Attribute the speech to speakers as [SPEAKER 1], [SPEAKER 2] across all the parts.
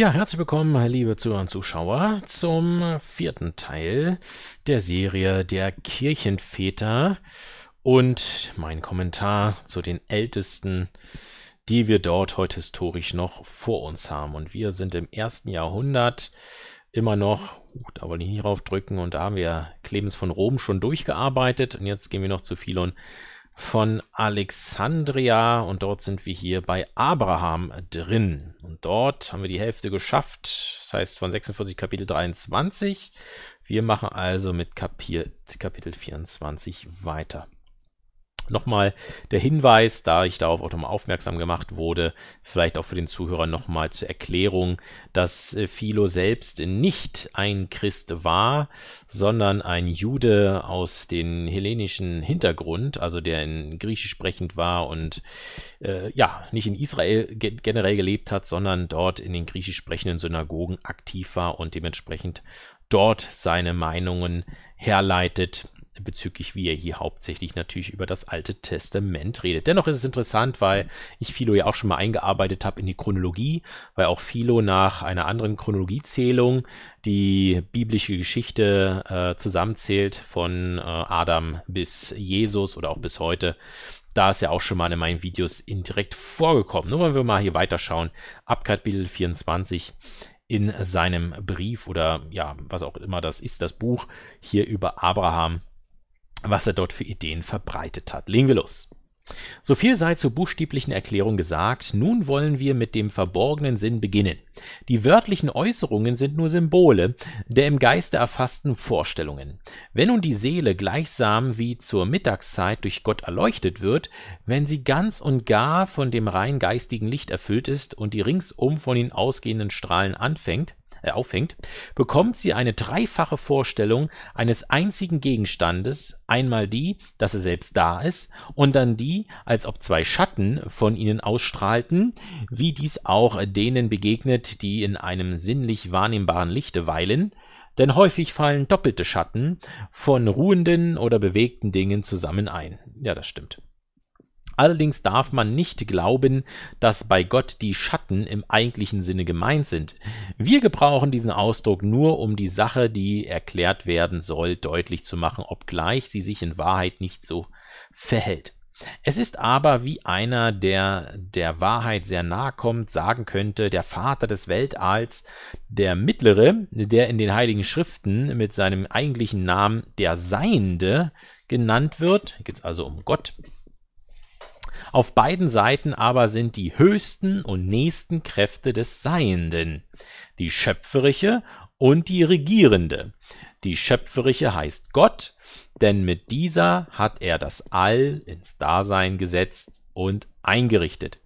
[SPEAKER 1] Ja, herzlich willkommen, liebe Zuhörer und Zuschauer, zum vierten Teil der Serie der Kirchenväter und mein Kommentar zu den Ältesten, die wir dort heute historisch noch vor uns haben. Und wir sind im ersten Jahrhundert immer noch, uh, da wollte ich nicht drauf drücken, und da haben wir Clemens von Rom schon durchgearbeitet und jetzt gehen wir noch zu Philon von Alexandria und dort sind wir hier bei Abraham drin. Und dort haben wir die Hälfte geschafft, das heißt von 46 Kapitel 23. Wir machen also mit Kapitel 24 weiter nochmal der Hinweis, da ich darauf auch nochmal aufmerksam gemacht wurde, vielleicht auch für den Zuhörer nochmal zur Erklärung, dass äh, Philo selbst nicht ein Christ war, sondern ein Jude aus dem hellenischen Hintergrund, also der in Griechisch sprechend war und äh, ja, nicht in Israel ge generell gelebt hat, sondern dort in den griechisch sprechenden Synagogen aktiv war und dementsprechend dort seine Meinungen herleitet bezüglich wie er hier hauptsächlich natürlich über das Alte Testament redet. Dennoch ist es interessant, weil ich Philo ja auch schon mal eingearbeitet habe in die Chronologie, weil auch Philo nach einer anderen Chronologiezählung die biblische Geschichte äh, zusammenzählt von äh, Adam bis Jesus oder auch bis heute. Da ist ja auch schon mal in meinen Videos indirekt vorgekommen. Nur wenn wir mal hier weiterschauen, ab Kapitel 24 in seinem Brief oder ja, was auch immer das ist, das Buch hier über Abraham was er dort für Ideen verbreitet hat. Legen wir los. So viel sei zur buchstäblichen Erklärung gesagt, nun wollen wir mit dem verborgenen Sinn beginnen. Die wörtlichen Äußerungen sind nur Symbole der im Geiste erfassten Vorstellungen. Wenn nun die Seele gleichsam wie zur Mittagszeit durch Gott erleuchtet wird, wenn sie ganz und gar von dem rein geistigen Licht erfüllt ist und die ringsum von ihnen ausgehenden Strahlen anfängt, äh, aufhängt, bekommt sie eine dreifache Vorstellung eines einzigen Gegenstandes, einmal die, dass er selbst da ist, und dann die, als ob zwei Schatten von ihnen ausstrahlten, wie dies auch denen begegnet, die in einem sinnlich wahrnehmbaren Lichte weilen, denn häufig fallen doppelte Schatten von ruhenden oder bewegten Dingen zusammen ein. Ja, das stimmt. Allerdings darf man nicht glauben, dass bei Gott die Schatten im eigentlichen Sinne gemeint sind. Wir gebrauchen diesen Ausdruck nur, um die Sache, die erklärt werden soll, deutlich zu machen, obgleich sie sich in Wahrheit nicht so verhält. Es ist aber, wie einer, der der Wahrheit sehr nahe kommt, sagen könnte, der Vater des Weltalls, der Mittlere, der in den Heiligen Schriften mit seinem eigentlichen Namen der Seiende genannt wird, geht es also um Gott, auf beiden Seiten aber sind die höchsten und nächsten Kräfte des Seienden, die schöpferische und die regierende. Die schöpferische heißt Gott, denn mit dieser hat er das All ins Dasein gesetzt und eingerichtet.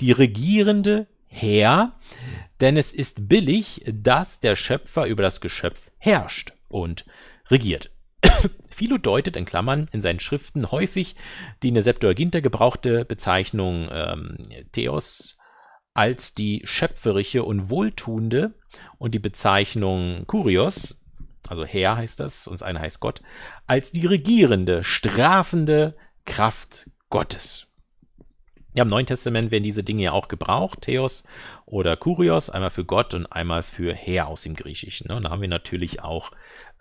[SPEAKER 1] Die regierende Herr, denn es ist billig, dass der Schöpfer über das Geschöpf herrscht und regiert. Philo deutet in Klammern in seinen Schriften häufig die in der Septuaginta gebrauchte Bezeichnung ähm, Theos als die schöpferische und wohltuende und die Bezeichnung Kurios, also Herr heißt das, und einer heißt Gott, als die regierende, strafende Kraft Gottes. Ja, im Neuen Testament werden diese Dinge ja auch gebraucht, Theos oder Kurios, einmal für Gott und einmal für Herr aus dem Griechischen. Ne? Und da haben wir natürlich auch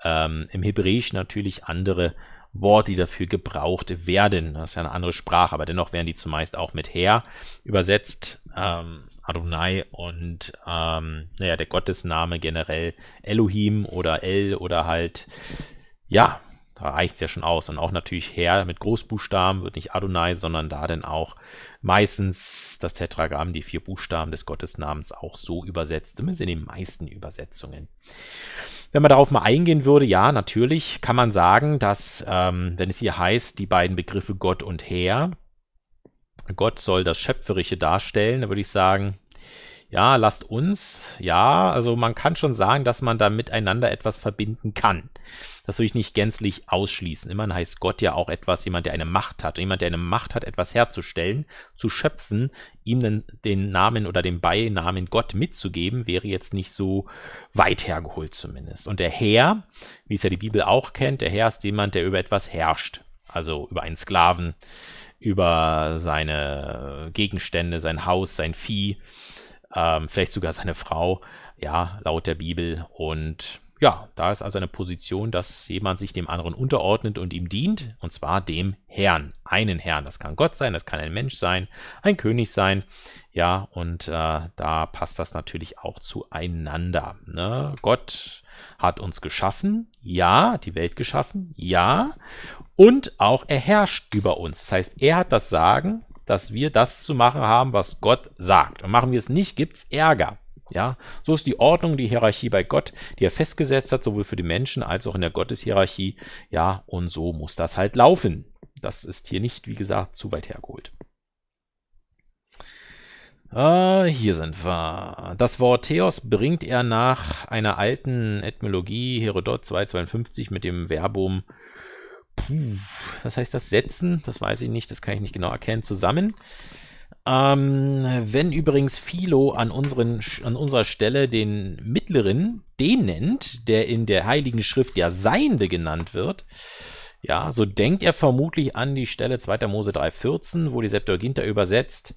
[SPEAKER 1] ähm, im Hebräisch natürlich andere Worte, die dafür gebraucht werden. Das ist ja eine andere Sprache, aber dennoch werden die zumeist auch mit Herr übersetzt. Ähm, Adonai und ähm, naja, der Gottesname generell Elohim oder El oder halt, ja, da reicht es ja schon aus. Und auch natürlich Herr mit Großbuchstaben wird nicht Adonai, sondern da dann auch meistens das Tetragramm, die vier Buchstaben des Gottesnamens auch so übersetzt, zumindest in den meisten Übersetzungen. Wenn man darauf mal eingehen würde, ja, natürlich kann man sagen, dass, ähm, wenn es hier heißt, die beiden Begriffe Gott und Herr, Gott soll das Schöpferische darstellen, dann würde ich sagen, ja, lasst uns, ja, also man kann schon sagen, dass man da miteinander etwas verbinden kann. Das will ich nicht gänzlich ausschließen. Immerhin heißt Gott ja auch etwas, jemand, der eine Macht hat. Und jemand, der eine Macht hat, etwas herzustellen, zu schöpfen, ihm den, den Namen oder den Beinamen Gott mitzugeben, wäre jetzt nicht so weit hergeholt zumindest. Und der Herr, wie es ja die Bibel auch kennt, der Herr ist jemand, der über etwas herrscht. Also über einen Sklaven, über seine Gegenstände, sein Haus, sein Vieh ähm, vielleicht sogar seine Frau, ja, laut der Bibel. Und ja, da ist also eine Position, dass jemand sich dem anderen unterordnet und ihm dient, und zwar dem Herrn, einen Herrn. Das kann Gott sein, das kann ein Mensch sein, ein König sein, ja, und äh, da passt das natürlich auch zueinander. Ne? Gott hat uns geschaffen, ja, die Welt geschaffen, ja, und auch er herrscht über uns. Das heißt, er hat das Sagen dass wir das zu machen haben, was Gott sagt. Und machen wir es nicht, gibt es Ärger. Ja, so ist die Ordnung, die Hierarchie bei Gott, die er festgesetzt hat, sowohl für die Menschen als auch in der Gotteshierarchie. Ja, und so muss das halt laufen. Das ist hier nicht, wie gesagt, zu weit hergeholt. Uh, hier sind wir. Das Wort Theos bringt er nach einer alten Etymologie Herodot 252 mit dem Verbum Puh, was heißt das? Setzen? Das weiß ich nicht, das kann ich nicht genau erkennen. Zusammen. Ähm, wenn übrigens Philo an, unseren, an unserer Stelle den Mittleren, den nennt, der in der Heiligen Schrift ja Seiende genannt wird, ja, so denkt er vermutlich an die Stelle 2. Mose 3,14, wo die Septuaginta übersetzt.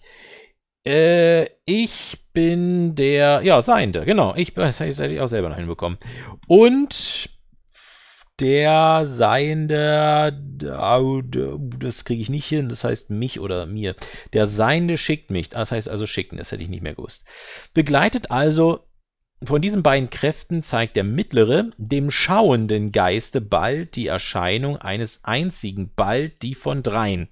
[SPEAKER 1] Äh, ich bin der, ja, Seiende, genau. Ich, das hätte ich auch selber noch hinbekommen. Und der Seiende, das kriege ich nicht hin, das heißt mich oder mir. Der Seiende schickt mich, das heißt also schicken, das hätte ich nicht mehr gewusst. Begleitet also von diesen beiden Kräften zeigt der mittlere dem schauenden Geiste bald die Erscheinung eines einzigen, bald die von dreien.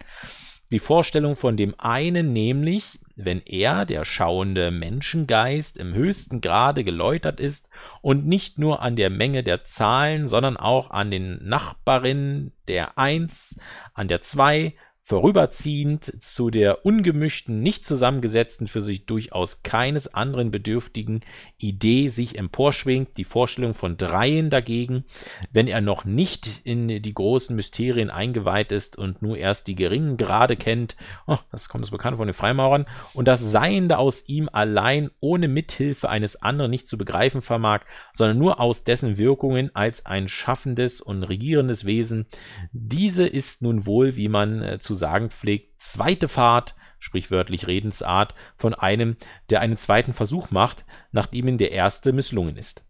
[SPEAKER 1] Die Vorstellung von dem einen nämlich, wenn er, der schauende Menschengeist, im höchsten Grade geläutert ist und nicht nur an der Menge der Zahlen, sondern auch an den Nachbarinnen der Eins, an der Zwei, vorüberziehend zu der ungemischten, nicht zusammengesetzten, für sich durchaus keines anderen bedürftigen Idee sich emporschwingt, die Vorstellung von Dreien dagegen, wenn er noch nicht in die großen Mysterien eingeweiht ist und nur erst die geringen Grade kennt, oh, das kommt uns bekannt von den Freimaurern, und das Seiende aus ihm allein ohne Mithilfe eines anderen nicht zu begreifen vermag, sondern nur aus dessen Wirkungen als ein schaffendes und regierendes Wesen, diese ist nun wohl, wie man äh, zu sagen pflegt, zweite Fahrt (sprichwörtlich Redensart) von einem, der einen zweiten Versuch macht, nachdem ihm der erste misslungen ist.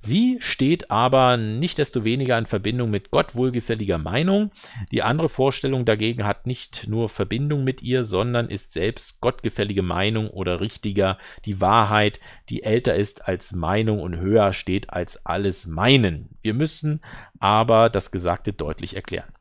[SPEAKER 1] Sie steht aber nicht desto weniger in Verbindung mit Gott wohlgefälliger Meinung, die andere Vorstellung dagegen hat nicht nur Verbindung mit ihr, sondern ist selbst gottgefällige Meinung oder richtiger die Wahrheit, die älter ist als Meinung und höher steht als alles Meinen. Wir müssen aber das Gesagte deutlich erklären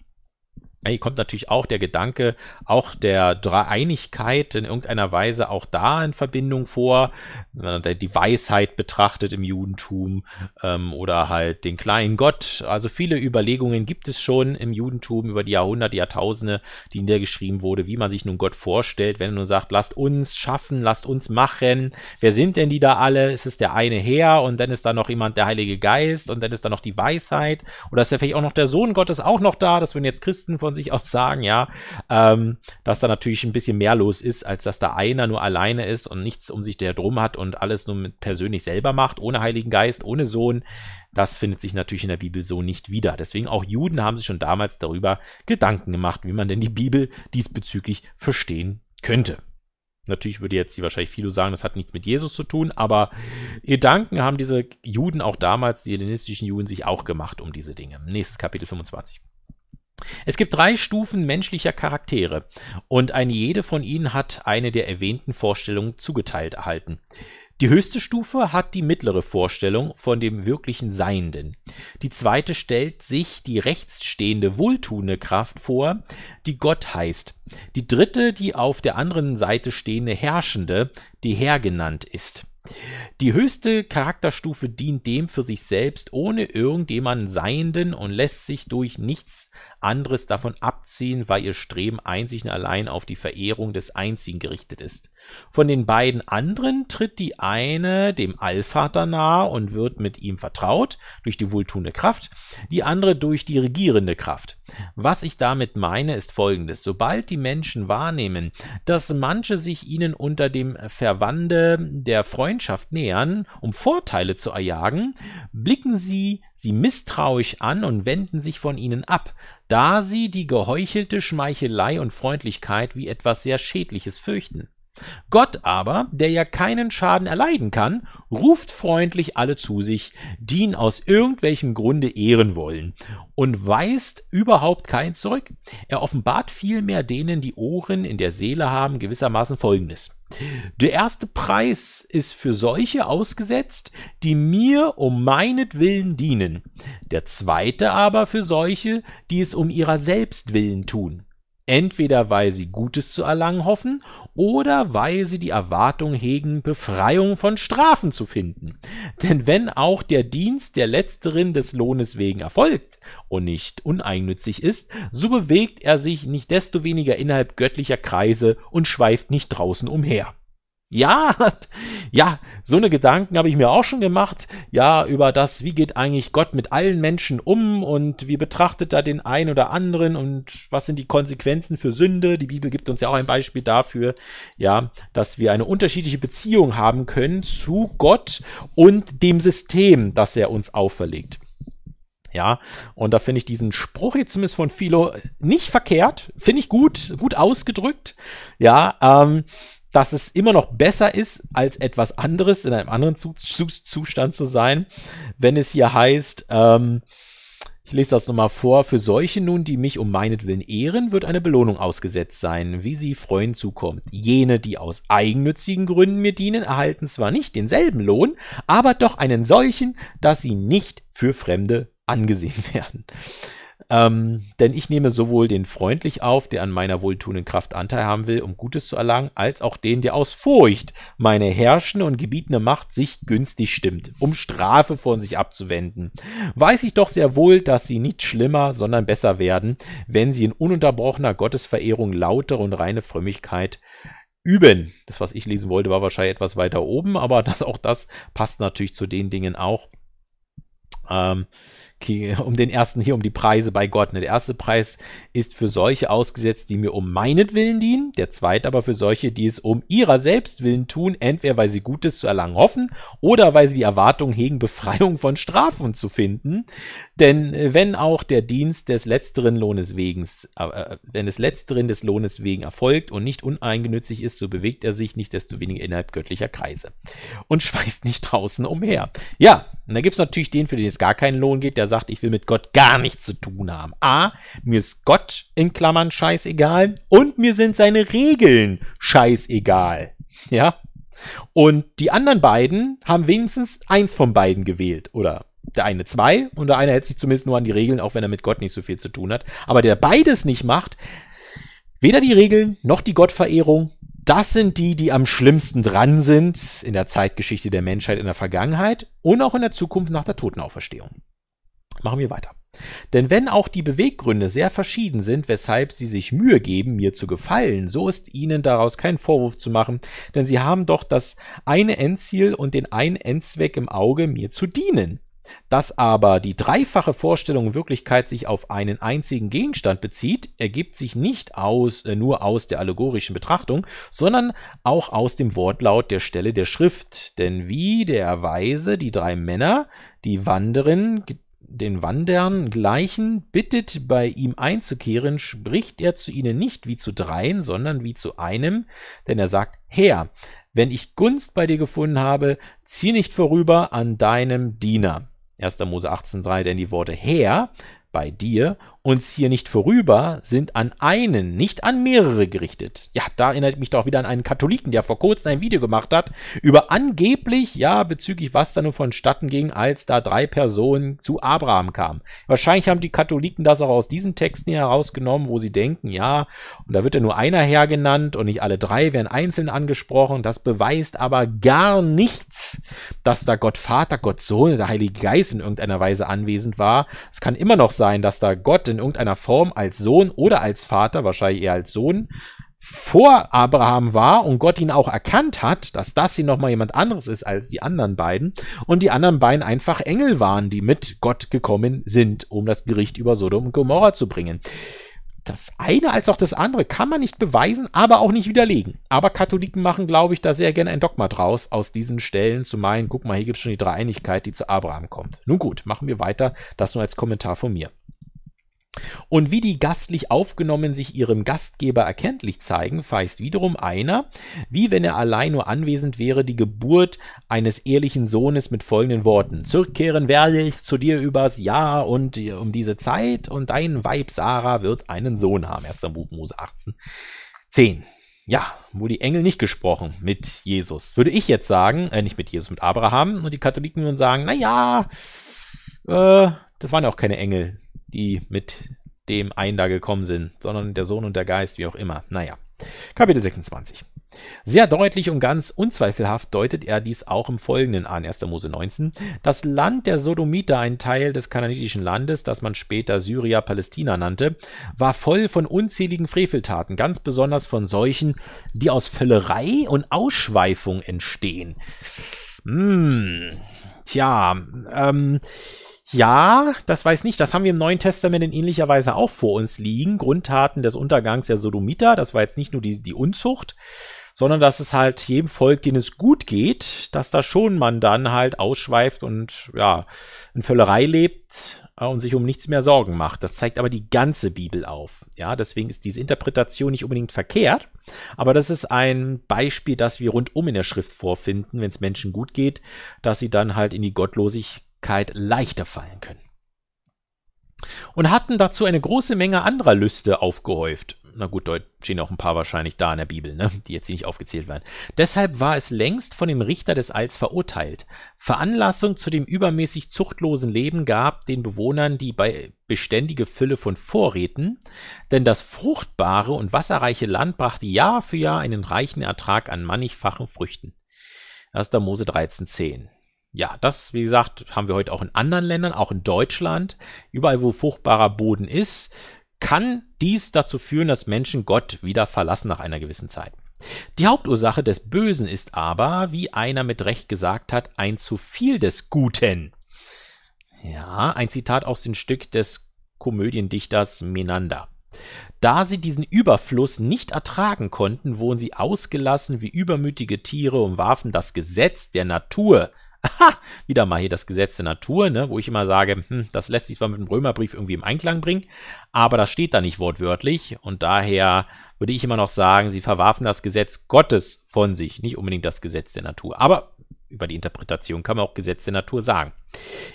[SPEAKER 1] kommt natürlich auch der Gedanke, auch der Dreieinigkeit in irgendeiner Weise auch da in Verbindung vor, die Weisheit betrachtet im Judentum ähm, oder halt den kleinen Gott. Also viele Überlegungen gibt es schon im Judentum über die Jahrhunderte, Jahrtausende, die in der geschrieben wurde, wie man sich nun Gott vorstellt, wenn er nur sagt, lasst uns schaffen, lasst uns machen. Wer sind denn die da alle? Ist es der eine Herr und dann ist da noch jemand der Heilige Geist und dann ist da noch die Weisheit oder ist ja vielleicht auch noch der Sohn Gottes auch noch da? Das würden jetzt Christen von sich auch sagen, ja, ähm, dass da natürlich ein bisschen mehr los ist, als dass da einer nur alleine ist und nichts um sich der drum hat und alles nur persönlich selber macht, ohne Heiligen Geist, ohne Sohn. Das findet sich natürlich in der Bibel so nicht wieder. Deswegen auch Juden haben sich schon damals darüber Gedanken gemacht, wie man denn die Bibel diesbezüglich verstehen könnte. Natürlich würde jetzt hier wahrscheinlich viele sagen, das hat nichts mit Jesus zu tun, aber Gedanken haben diese Juden auch damals, die hellenistischen Juden, sich auch gemacht um diese Dinge. Nächstes Kapitel 25. Es gibt drei Stufen menschlicher Charaktere und eine jede von ihnen hat eine der erwähnten Vorstellungen zugeteilt erhalten. Die höchste Stufe hat die mittlere Vorstellung von dem wirklichen Seienden. Die zweite stellt sich die rechtsstehende wohltuende Kraft vor, die Gott heißt. Die dritte die auf der anderen Seite stehende Herrschende, die Herr genannt ist. Die höchste Charakterstufe dient dem für sich selbst ohne irgendjemanden Seienden und lässt sich durch nichts anderes davon abziehen, weil ihr Streben einzig und allein auf die Verehrung des Einzigen gerichtet ist. Von den beiden anderen tritt die eine dem Allvater nahe und wird mit ihm vertraut durch die wohltuende Kraft, die andere durch die regierende Kraft. Was ich damit meine, ist folgendes. Sobald die Menschen wahrnehmen, dass manche sich ihnen unter dem Verwande der Freundschaft nähern, um Vorteile zu erjagen, blicken sie sie misstrauisch an und wenden sich von ihnen ab, da sie die geheuchelte Schmeichelei und Freundlichkeit wie etwas sehr Schädliches fürchten Gott aber, der ja keinen Schaden erleiden kann, ruft freundlich alle zu sich, die ihn aus irgendwelchem Grunde ehren wollen, und weist überhaupt kein zurück. Er offenbart vielmehr denen, die Ohren in der Seele haben, gewissermaßen Folgendes. Der erste Preis ist für solche ausgesetzt, die mir um meinetwillen dienen, der zweite aber für solche, die es um ihrer selbst willen tun. Entweder weil sie Gutes zu erlangen hoffen oder weil sie die Erwartung hegen, Befreiung von Strafen zu finden. Denn wenn auch der Dienst der Letzteren des Lohnes wegen erfolgt und nicht uneigennützig ist, so bewegt er sich nicht desto weniger innerhalb göttlicher Kreise und schweift nicht draußen umher. Ja, ja, so eine Gedanken habe ich mir auch schon gemacht. Ja, über das, wie geht eigentlich Gott mit allen Menschen um und wie betrachtet er den einen oder anderen und was sind die Konsequenzen für Sünde? Die Bibel gibt uns ja auch ein Beispiel dafür, ja, dass wir eine unterschiedliche Beziehung haben können zu Gott und dem System, das er uns auferlegt. Ja, und da finde ich diesen Spruch jetzt zumindest von Philo nicht verkehrt, finde ich gut, gut ausgedrückt. Ja, ähm, dass es immer noch besser ist, als etwas anderes in einem anderen Zustand zu sein, wenn es hier heißt, ähm, ich lese das nochmal vor. Für solche nun, die mich um meinetwillen ehren, wird eine Belohnung ausgesetzt sein, wie sie Freuen zukommt. Jene, die aus eigennützigen Gründen mir dienen, erhalten zwar nicht denselben Lohn, aber doch einen solchen, dass sie nicht für Fremde angesehen werden. Ähm, denn ich nehme sowohl den freundlich auf, der an meiner wohltuenden Kraft Anteil haben will, um Gutes zu erlangen, als auch den, der aus Furcht meine herrschende und gebietende Macht sich günstig stimmt, um Strafe von sich abzuwenden. Weiß ich doch sehr wohl, dass sie nicht schlimmer, sondern besser werden, wenn sie in ununterbrochener Gottesverehrung lautere und reine Frömmigkeit üben. Das, was ich lesen wollte, war wahrscheinlich etwas weiter oben, aber das, auch das passt natürlich zu den Dingen auch. Ähm, um den ersten hier um die Preise bei Gott. Ne, der erste Preis ist für solche ausgesetzt, die mir um meinetwillen dienen, der zweite aber für solche, die es um ihrer selbst willen tun, entweder weil sie Gutes zu erlangen hoffen oder weil sie die Erwartung hegen, Befreiung von Strafen zu finden. Denn äh, wenn auch der Dienst des letzteren Lohnes wegen, äh, äh, wenn es letzteren des Lohnes wegen erfolgt und nicht uneingenützig ist, so bewegt er sich nicht desto weniger innerhalb göttlicher Kreise und schweift nicht draußen umher. Ja, und da gibt es natürlich den, für den es gar keinen Lohn geht, der sagt, ich will mit Gott gar nichts zu tun haben. A, mir ist Gott in Klammern scheißegal und mir sind seine Regeln scheißegal. Ja, und die anderen beiden haben wenigstens eins von beiden gewählt oder der eine zwei und der eine hält sich zumindest nur an die Regeln, auch wenn er mit Gott nicht so viel zu tun hat. Aber der beides nicht macht, weder die Regeln noch die Gottverehrung, das sind die, die am schlimmsten dran sind in der Zeitgeschichte der Menschheit in der Vergangenheit und auch in der Zukunft nach der Totenauferstehung. Machen wir weiter. Denn wenn auch die Beweggründe sehr verschieden sind, weshalb sie sich Mühe geben, mir zu gefallen, so ist ihnen daraus kein Vorwurf zu machen, denn sie haben doch das eine Endziel und den einen Endzweck im Auge, mir zu dienen. Dass aber die dreifache Vorstellung Wirklichkeit sich auf einen einzigen Gegenstand bezieht, ergibt sich nicht aus, äh, nur aus der allegorischen Betrachtung, sondern auch aus dem Wortlaut der Stelle der Schrift. Denn wie der Weise die drei Männer, die Wanderin, den Wandern gleichen, bittet bei ihm einzukehren, spricht er zu ihnen nicht wie zu dreien, sondern wie zu einem, denn er sagt, Herr, wenn ich Gunst bei dir gefunden habe, zieh nicht vorüber an deinem Diener. 1. Mose 18,3, denn die Worte Herr bei dir uns hier nicht vorüber sind an einen, nicht an mehrere gerichtet. Ja, da erinnert mich doch wieder an einen Katholiken, der vor kurzem ein Video gemacht hat über angeblich, ja, bezüglich was da nun vonstatten ging, als da drei Personen zu Abraham kamen. Wahrscheinlich haben die Katholiken das auch aus diesen Texten hier herausgenommen, wo sie denken, ja, und da wird ja nur einer hergenannt und nicht alle drei werden einzeln angesprochen. Das beweist aber gar nichts, dass da Gott Vater, Gott Sohn, der Heilige Geist in irgendeiner Weise anwesend war. Es kann immer noch sein, dass da Gott in in irgendeiner Form als Sohn oder als Vater, wahrscheinlich eher als Sohn, vor Abraham war und Gott ihn auch erkannt hat, dass das hier nochmal jemand anderes ist als die anderen beiden und die anderen beiden einfach Engel waren, die mit Gott gekommen sind, um das Gericht über Sodom und Gomorra zu bringen. Das eine als auch das andere kann man nicht beweisen, aber auch nicht widerlegen. Aber Katholiken machen, glaube ich, da sehr gerne ein Dogma draus, aus diesen Stellen zu meinen, guck mal, hier gibt es schon die Dreieinigkeit, die zu Abraham kommt. Nun gut, machen wir weiter, das nur als Kommentar von mir. Und wie die gastlich Aufgenommen sich ihrem Gastgeber erkenntlich zeigen, feist wiederum einer, wie wenn er allein nur anwesend wäre, die Geburt eines ehrlichen Sohnes mit folgenden Worten: Zurückkehren werde ich zu dir übers Jahr und um diese Zeit, und dein Weib Sarah wird einen Sohn haben. 1. Buch Mose 18, 10. Ja, wo die Engel nicht gesprochen mit Jesus. Würde ich jetzt sagen, äh, nicht mit Jesus, mit Abraham. Und die Katholiken würden sagen, naja, äh, das waren ja auch keine Engel die mit dem einen da gekommen sind, sondern der Sohn und der Geist, wie auch immer. Naja. Kapitel 26. Sehr deutlich und ganz unzweifelhaft deutet er dies auch im Folgenden an, 1. Mose 19. Das Land der Sodomiter, ein Teil des kananitischen Landes, das man später Syria Palästina nannte, war voll von unzähligen Freveltaten, ganz besonders von solchen, die aus Völlerei und Ausschweifung entstehen. Hm, tja, ähm, ja, das weiß nicht. Das haben wir im Neuen Testament in ähnlicher Weise auch vor uns liegen. Grundtaten des Untergangs der Sodomiter. Das war jetzt nicht nur die, die Unzucht, sondern dass es halt jedem Volk, den es gut geht, dass da schon man dann halt ausschweift und ja, in Völlerei lebt äh, und sich um nichts mehr Sorgen macht. Das zeigt aber die ganze Bibel auf. Ja, deswegen ist diese Interpretation nicht unbedingt verkehrt, aber das ist ein Beispiel, das wir rundum in der Schrift vorfinden, wenn es Menschen gut geht, dass sie dann halt in die Gottlosigkeit Öffentlichkeit leichter fallen können. Und hatten dazu eine große Menge anderer Lüste aufgehäuft. Na gut, dort stehen auch ein paar wahrscheinlich da in der Bibel, ne? die jetzt hier nicht aufgezählt werden. Deshalb war es längst von dem Richter des Alls verurteilt. Veranlassung zu dem übermäßig zuchtlosen Leben gab den Bewohnern die bei beständige Fülle von Vorräten, denn das fruchtbare und wasserreiche Land brachte Jahr für Jahr einen reichen Ertrag an mannigfachen Früchten. 1. Mose 13, 10 ja, das, wie gesagt, haben wir heute auch in anderen Ländern, auch in Deutschland. Überall, wo fruchtbarer Boden ist, kann dies dazu führen, dass Menschen Gott wieder verlassen nach einer gewissen Zeit. Die Hauptursache des Bösen ist aber, wie einer mit Recht gesagt hat, ein zu viel des Guten. Ja, ein Zitat aus dem Stück des Komödiendichters Menander. Da sie diesen Überfluss nicht ertragen konnten, wurden sie ausgelassen wie übermütige Tiere und warfen das Gesetz der Natur Aha, wieder mal hier das Gesetz der Natur, ne, wo ich immer sage, hm, das lässt sich zwar mit dem Römerbrief irgendwie im Einklang bringen, aber das steht da nicht wortwörtlich und daher würde ich immer noch sagen, sie verwarfen das Gesetz Gottes von sich, nicht unbedingt das Gesetz der Natur. Aber über die Interpretation kann man auch Gesetz der Natur sagen.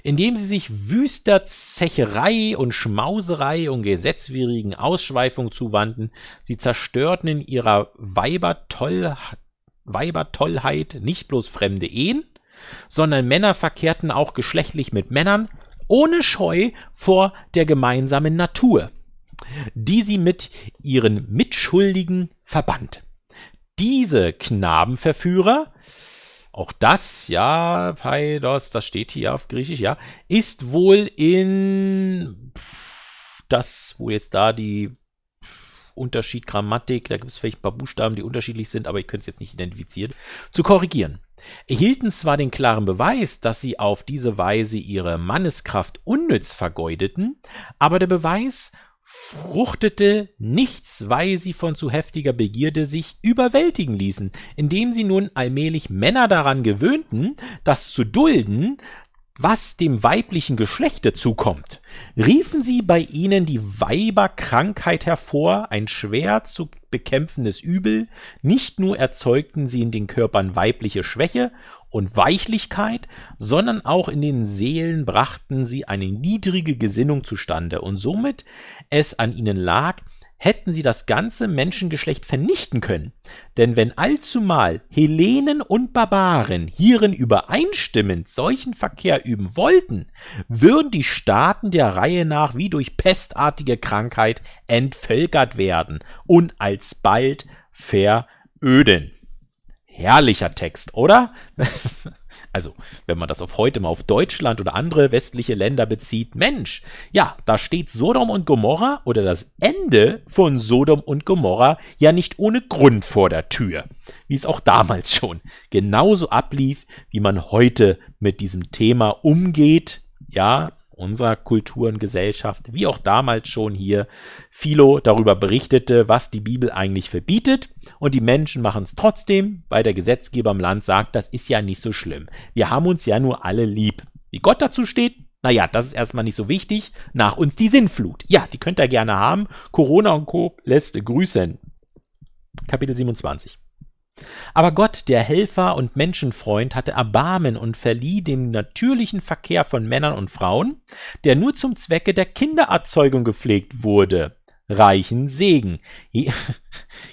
[SPEAKER 1] Indem sie sich wüster Zecherei und Schmauserei und gesetzwidrigen Ausschweifungen zuwandten, sie zerstörten in ihrer Weibertoll Weibertollheit nicht bloß fremde Ehen, sondern Männer verkehrten auch geschlechtlich mit Männern, ohne Scheu vor der gemeinsamen Natur, die sie mit ihren Mitschuldigen verband. Diese Knabenverführer, auch das, ja, Paidos, das steht hier auf Griechisch, ja, ist wohl in das, wo jetzt da die Unterschied Grammatik, da gibt es vielleicht ein paar Buchstaben, die unterschiedlich sind, aber ich könnte es jetzt nicht identifizieren, zu korrigieren erhielten zwar den klaren Beweis, dass sie auf diese Weise ihre Manneskraft unnütz vergeudeten, aber der Beweis fruchtete nichts, weil sie von zu heftiger Begierde sich überwältigen ließen, indem sie nun allmählich Männer daran gewöhnten, das zu dulden, was dem weiblichen Geschlechte zukommt, riefen sie bei ihnen die Weiberkrankheit hervor, ein schwer zu bekämpfendes Übel, nicht nur erzeugten sie in den Körpern weibliche Schwäche und Weichlichkeit, sondern auch in den Seelen brachten sie eine niedrige Gesinnung zustande, und somit es an ihnen lag, hätten sie das ganze Menschengeschlecht vernichten können. Denn wenn allzumal Hellenen und Barbaren hierin übereinstimmend solchen Verkehr üben wollten, würden die Staaten der Reihe nach wie durch pestartige Krankheit entvölkert werden und alsbald veröden. Herrlicher Text, oder? also wenn man das auf heute mal auf Deutschland oder andere westliche Länder bezieht, Mensch, ja, da steht Sodom und Gomorra oder das Ende von Sodom und Gomorra ja nicht ohne Grund vor der Tür, wie es auch damals schon genauso ablief, wie man heute mit diesem Thema umgeht, ja, unserer Kultur und Gesellschaft, wie auch damals schon hier Philo darüber berichtete, was die Bibel eigentlich verbietet. Und die Menschen machen es trotzdem, weil der Gesetzgeber im Land sagt, das ist ja nicht so schlimm. Wir haben uns ja nur alle lieb. Wie Gott dazu steht, naja, das ist erstmal nicht so wichtig. Nach uns die Sinnflut. Ja, die könnt ihr gerne haben. Corona und Co. lässt grüßen. Kapitel 27. Aber Gott, der Helfer und Menschenfreund, hatte Erbarmen und verlieh dem natürlichen Verkehr von Männern und Frauen, der nur zum Zwecke der Kindererzeugung gepflegt wurde, reichen Segen.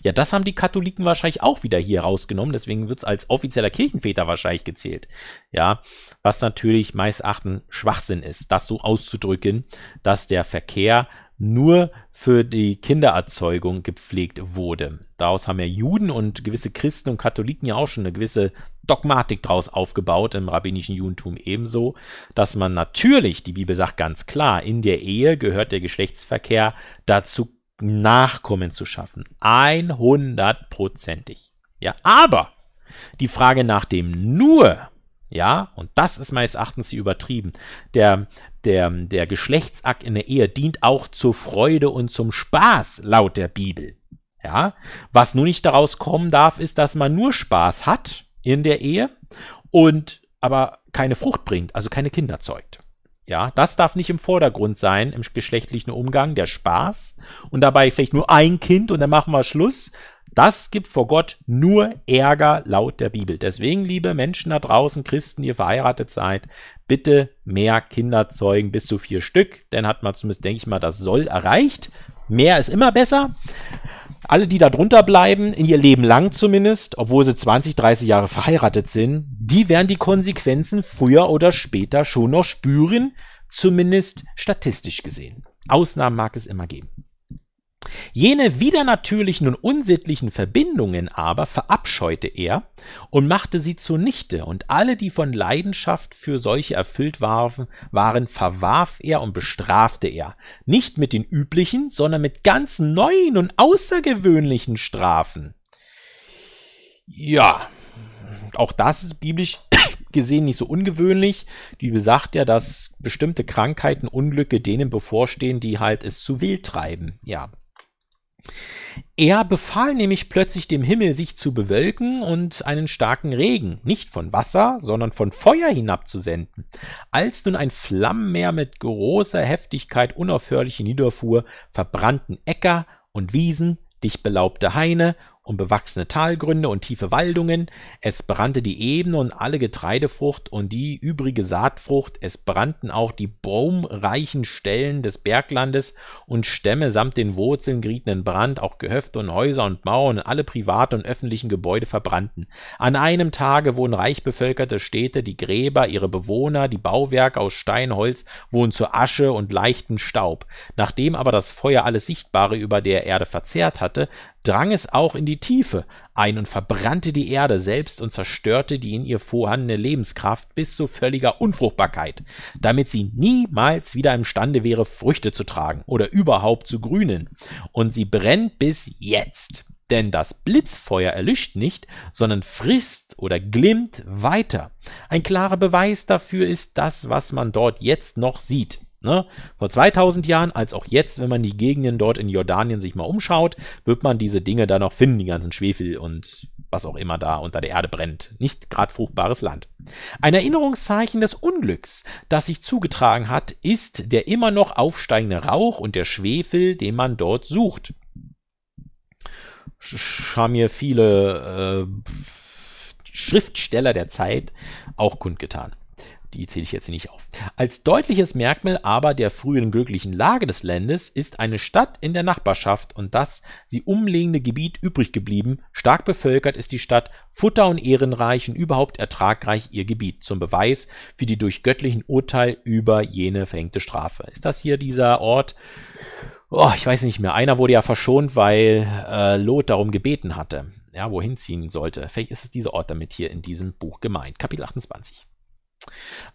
[SPEAKER 1] Ja, das haben die Katholiken wahrscheinlich auch wieder hier rausgenommen, deswegen wird es als offizieller Kirchenväter wahrscheinlich gezählt. Ja, was natürlich meist achten Schwachsinn ist, das so auszudrücken, dass der Verkehr nur für die Kindererzeugung gepflegt wurde. Daraus haben ja Juden und gewisse Christen und Katholiken ja auch schon eine gewisse Dogmatik draus aufgebaut, im rabbinischen Judentum ebenso, dass man natürlich, die Bibel sagt ganz klar, in der Ehe gehört der Geschlechtsverkehr dazu, Nachkommen zu schaffen. 100%ig. Ja, aber die Frage nach dem nur ja, und das ist meines Erachtens übertrieben. Der, der, der Geschlechtsakt in der Ehe dient auch zur Freude und zum Spaß, laut der Bibel. Ja, was nun nicht daraus kommen darf, ist, dass man nur Spaß hat in der Ehe und aber keine Frucht bringt, also keine Kinder zeugt. Ja, das darf nicht im Vordergrund sein im geschlechtlichen Umgang, der Spaß und dabei vielleicht nur ein Kind und dann machen wir Schluss, das gibt vor Gott nur Ärger laut der Bibel. Deswegen, liebe Menschen da draußen, Christen, ihr verheiratet seid, bitte mehr Kinder zeugen, bis zu vier Stück. Dann hat man zumindest, denke ich mal, das Soll erreicht. Mehr ist immer besser. Alle, die da drunter bleiben, in ihr Leben lang zumindest, obwohl sie 20, 30 Jahre verheiratet sind, die werden die Konsequenzen früher oder später schon noch spüren, zumindest statistisch gesehen. Ausnahmen mag es immer geben. Jene widernatürlichen und unsittlichen Verbindungen aber verabscheute er und machte sie zunichte, und alle, die von Leidenschaft für solche erfüllt waren, verwarf er und bestrafte er, nicht mit den üblichen, sondern mit ganz neuen und außergewöhnlichen Strafen. Ja, auch das ist biblisch gesehen nicht so ungewöhnlich. Die Bibel sagt ja, dass bestimmte Krankheiten, Unglücke denen bevorstehen, die halt es zu wild treiben. Ja. Er befahl nämlich plötzlich dem Himmel, sich zu bewölken und einen starken Regen, nicht von Wasser, sondern von Feuer hinabzusenden. Als nun ein Flammenmeer mit großer Heftigkeit unaufhörlich niederfuhr, verbrannten Äcker und Wiesen, dicht belaubte Haine und bewachsene Talgründe und tiefe Waldungen, es brannte die Ebene und alle Getreidefrucht und die übrige Saatfrucht, es brannten auch die baumreichen Stellen des Berglandes und Stämme samt den Wurzeln gerieten in Brand, auch Gehöfte und Häuser und Mauern und alle privaten und öffentlichen Gebäude verbrannten. An einem Tage wurden reich bevölkerte Städte, die Gräber, ihre Bewohner, die Bauwerke aus Steinholz wurden zu Asche und leichtem Staub. Nachdem aber das Feuer alles Sichtbare über der Erde verzehrt hatte, drang es auch in die Tiefe ein und verbrannte die Erde selbst und zerstörte die in ihr vorhandene Lebenskraft bis zu völliger Unfruchtbarkeit, damit sie niemals wieder imstande wäre, Früchte zu tragen oder überhaupt zu grünen. Und sie brennt bis jetzt. Denn das Blitzfeuer erlischt nicht, sondern frisst oder glimmt weiter. Ein klarer Beweis dafür ist das, was man dort jetzt noch sieht. Ne? Vor 2000 Jahren, als auch jetzt, wenn man die Gegenden dort in Jordanien sich mal umschaut, wird man diese Dinge da noch finden, die ganzen Schwefel und was auch immer da unter der Erde brennt. Nicht gerade fruchtbares Land. Ein Erinnerungszeichen des Unglücks, das sich zugetragen hat, ist der immer noch aufsteigende Rauch und der Schwefel, den man dort sucht. Sch haben mir viele äh, Schriftsteller der Zeit auch kundgetan die zähle ich jetzt nicht auf. Als deutliches Merkmal aber der frühen glücklichen Lage des Landes ist eine Stadt in der Nachbarschaft und das sie umliegende Gebiet übrig geblieben. Stark bevölkert ist die Stadt, futter- und ehrenreich und überhaupt ertragreich ihr Gebiet, zum Beweis für die durch göttlichen Urteil über jene verhängte Strafe. Ist das hier dieser Ort? Oh, ich weiß nicht mehr. Einer wurde ja verschont, weil äh, Lot darum gebeten hatte, ja, wohin ziehen sollte. Vielleicht ist es dieser Ort damit hier in diesem Buch gemeint. Kapitel 28.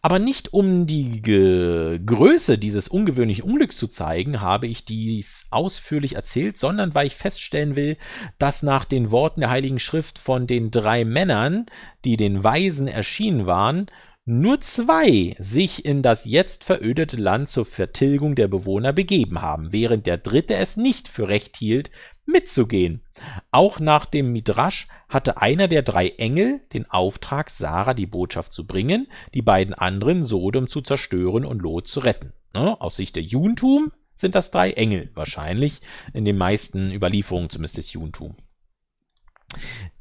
[SPEAKER 1] Aber nicht um die G Größe dieses ungewöhnlichen Unglücks zu zeigen, habe ich dies ausführlich erzählt, sondern weil ich feststellen will, dass nach den Worten der Heiligen Schrift von den drei Männern, die den Weisen erschienen waren, nur zwei sich in das jetzt verödete Land zur Vertilgung der Bewohner begeben haben, während der dritte es nicht für recht hielt, mitzugehen. Auch nach dem Midrasch hatte einer der drei Engel den Auftrag, Sarah die Botschaft zu bringen, die beiden anderen Sodom zu zerstören und Lot zu retten. Ne? Aus Sicht der Judentum sind das drei Engel wahrscheinlich, in den meisten Überlieferungen zumindest des Judentum.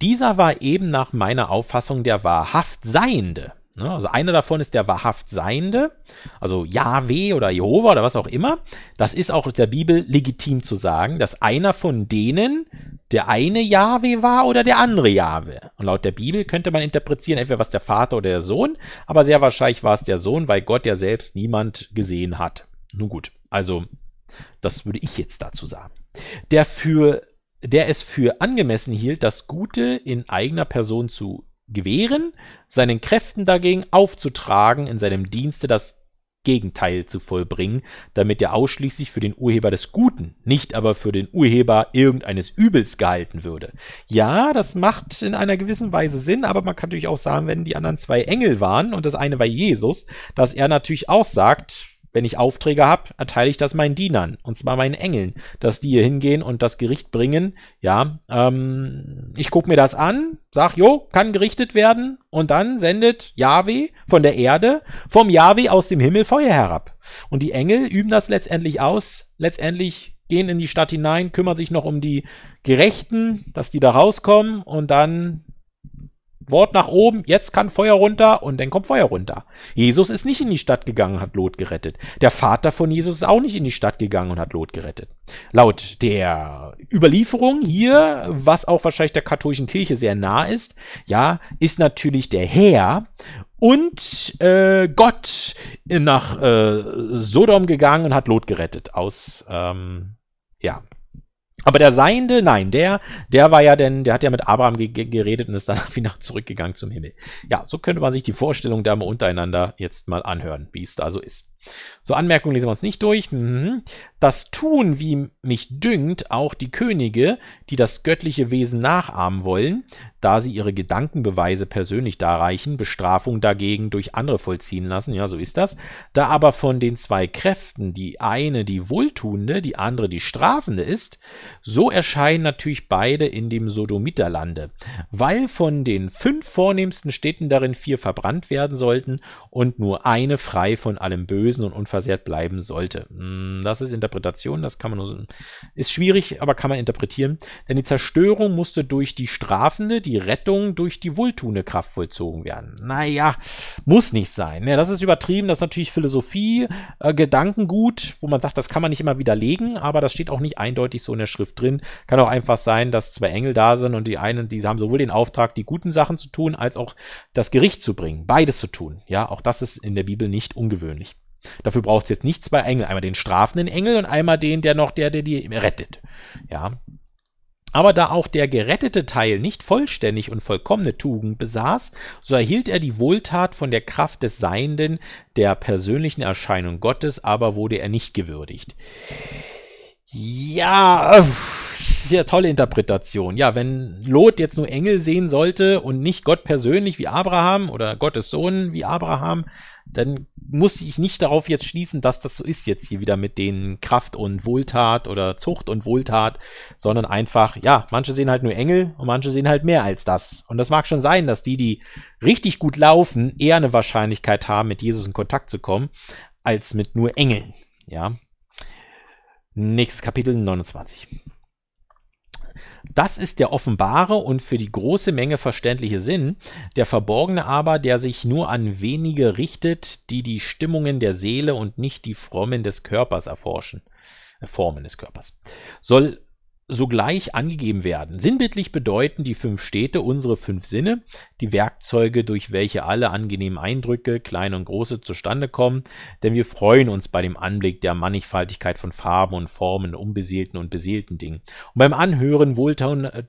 [SPEAKER 1] Dieser war eben nach meiner Auffassung der wahrhaft Seiende, Ne? Also einer davon ist der wahrhaft Seiende, also Yahweh oder Jehova oder was auch immer. Das ist auch der Bibel legitim zu sagen, dass einer von denen der eine Yahweh war oder der andere Yahweh. Und laut der Bibel könnte man interpretieren, entweder was der Vater oder der Sohn, aber sehr wahrscheinlich war es der Sohn, weil Gott ja selbst niemand gesehen hat. Nun gut, also das würde ich jetzt dazu sagen. Der für der es für angemessen hielt, das Gute in eigener Person zu gewähren, seinen Kräften dagegen aufzutragen, in seinem Dienste das Gegenteil zu vollbringen, damit er ausschließlich für den Urheber des Guten, nicht aber für den Urheber irgendeines Übels gehalten würde. Ja, das macht in einer gewissen Weise Sinn, aber man kann natürlich auch sagen, wenn die anderen zwei Engel waren und das eine war Jesus, dass er natürlich auch sagt, wenn ich Aufträge habe, erteile ich das meinen Dienern, und zwar meinen Engeln, dass die hier hingehen und das Gericht bringen. Ja, ähm, ich gucke mir das an, sag, jo, kann gerichtet werden, und dann sendet Yahweh von der Erde, vom Yahweh aus dem Himmel Feuer herab. Und die Engel üben das letztendlich aus, letztendlich gehen in die Stadt hinein, kümmern sich noch um die Gerechten, dass die da rauskommen, und dann Wort nach oben, jetzt kann Feuer runter und dann kommt Feuer runter. Jesus ist nicht in die Stadt gegangen und hat Lot gerettet. Der Vater von Jesus ist auch nicht in die Stadt gegangen und hat Lot gerettet. Laut der Überlieferung hier, was auch wahrscheinlich der katholischen Kirche sehr nah ist, ja, ist natürlich der Herr und äh, Gott nach äh, Sodom gegangen und hat Lot gerettet aus, ähm, ja, aber der Seiende, nein, der, der war ja denn, der hat ja mit Abraham ge geredet und ist dann wieder zurückgegangen zum Himmel. Ja, so könnte man sich die Vorstellung da mal untereinander jetzt mal anhören, wie es da so ist. So, Anmerkungen lesen wir uns nicht durch. Mhm. Das tun, wie mich dünkt, auch die Könige, die das göttliche Wesen nachahmen wollen, da sie ihre Gedankenbeweise persönlich darreichen, Bestrafung dagegen durch andere vollziehen lassen, ja, so ist das. Da aber von den zwei Kräften die eine die wohltuende, die andere die strafende ist, so erscheinen natürlich beide in dem Sodomiterlande, weil von den fünf vornehmsten Städten darin vier verbrannt werden sollten und nur eine frei von allem Bösen lösen und unversehrt bleiben sollte. Hm, das ist Interpretation, das kann man nur, ist schwierig, aber kann man interpretieren, denn die Zerstörung musste durch die strafende, die Rettung durch die wohltuende Kraft vollzogen werden. Naja, muss nicht sein. Ja, ne? das ist übertrieben, das ist natürlich Philosophie, äh, Gedankengut, wo man sagt, das kann man nicht immer widerlegen, aber das steht auch nicht eindeutig so in der Schrift drin. Kann auch einfach sein, dass zwei Engel da sind und die einen, die haben sowohl den Auftrag, die guten Sachen zu tun, als auch das Gericht zu bringen, beides zu tun. Ja, auch das ist in der Bibel nicht ungewöhnlich. Dafür braucht es jetzt nicht zwei Engel. Einmal den strafenden Engel und einmal den, der noch der, der die rettet. Ja. Aber da auch der gerettete Teil nicht vollständig und vollkommene Tugend besaß, so erhielt er die Wohltat von der Kraft des Seienden, der persönlichen Erscheinung Gottes, aber wurde er nicht gewürdigt. Ja, ja, tolle Interpretation. Ja, wenn Lot jetzt nur Engel sehen sollte und nicht Gott persönlich wie Abraham oder Gottes Sohn wie Abraham, dann muss ich nicht darauf jetzt schließen, dass das so ist jetzt hier wieder mit den Kraft und Wohltat oder Zucht und Wohltat, sondern einfach, ja, manche sehen halt nur Engel und manche sehen halt mehr als das. Und das mag schon sein, dass die, die richtig gut laufen, eher eine Wahrscheinlichkeit haben, mit Jesus in Kontakt zu kommen, als mit nur Engeln. Ja. Nächstes Kapitel 29. Das ist der offenbare und für die große Menge verständliche Sinn, der verborgene aber, der sich nur an wenige richtet, die die Stimmungen der Seele und nicht die Frommen des Körpers erforschen. Äh, Formen des Körpers. Soll sogleich angegeben werden. Sinnbildlich bedeuten die fünf Städte unsere fünf Sinne, die Werkzeuge, durch welche alle angenehmen Eindrücke, kleine und große, zustande kommen, denn wir freuen uns bei dem Anblick der Mannigfaltigkeit von Farben und Formen, unbeseelten und beseelten Dingen. Und beim Anhören wohltaun äh,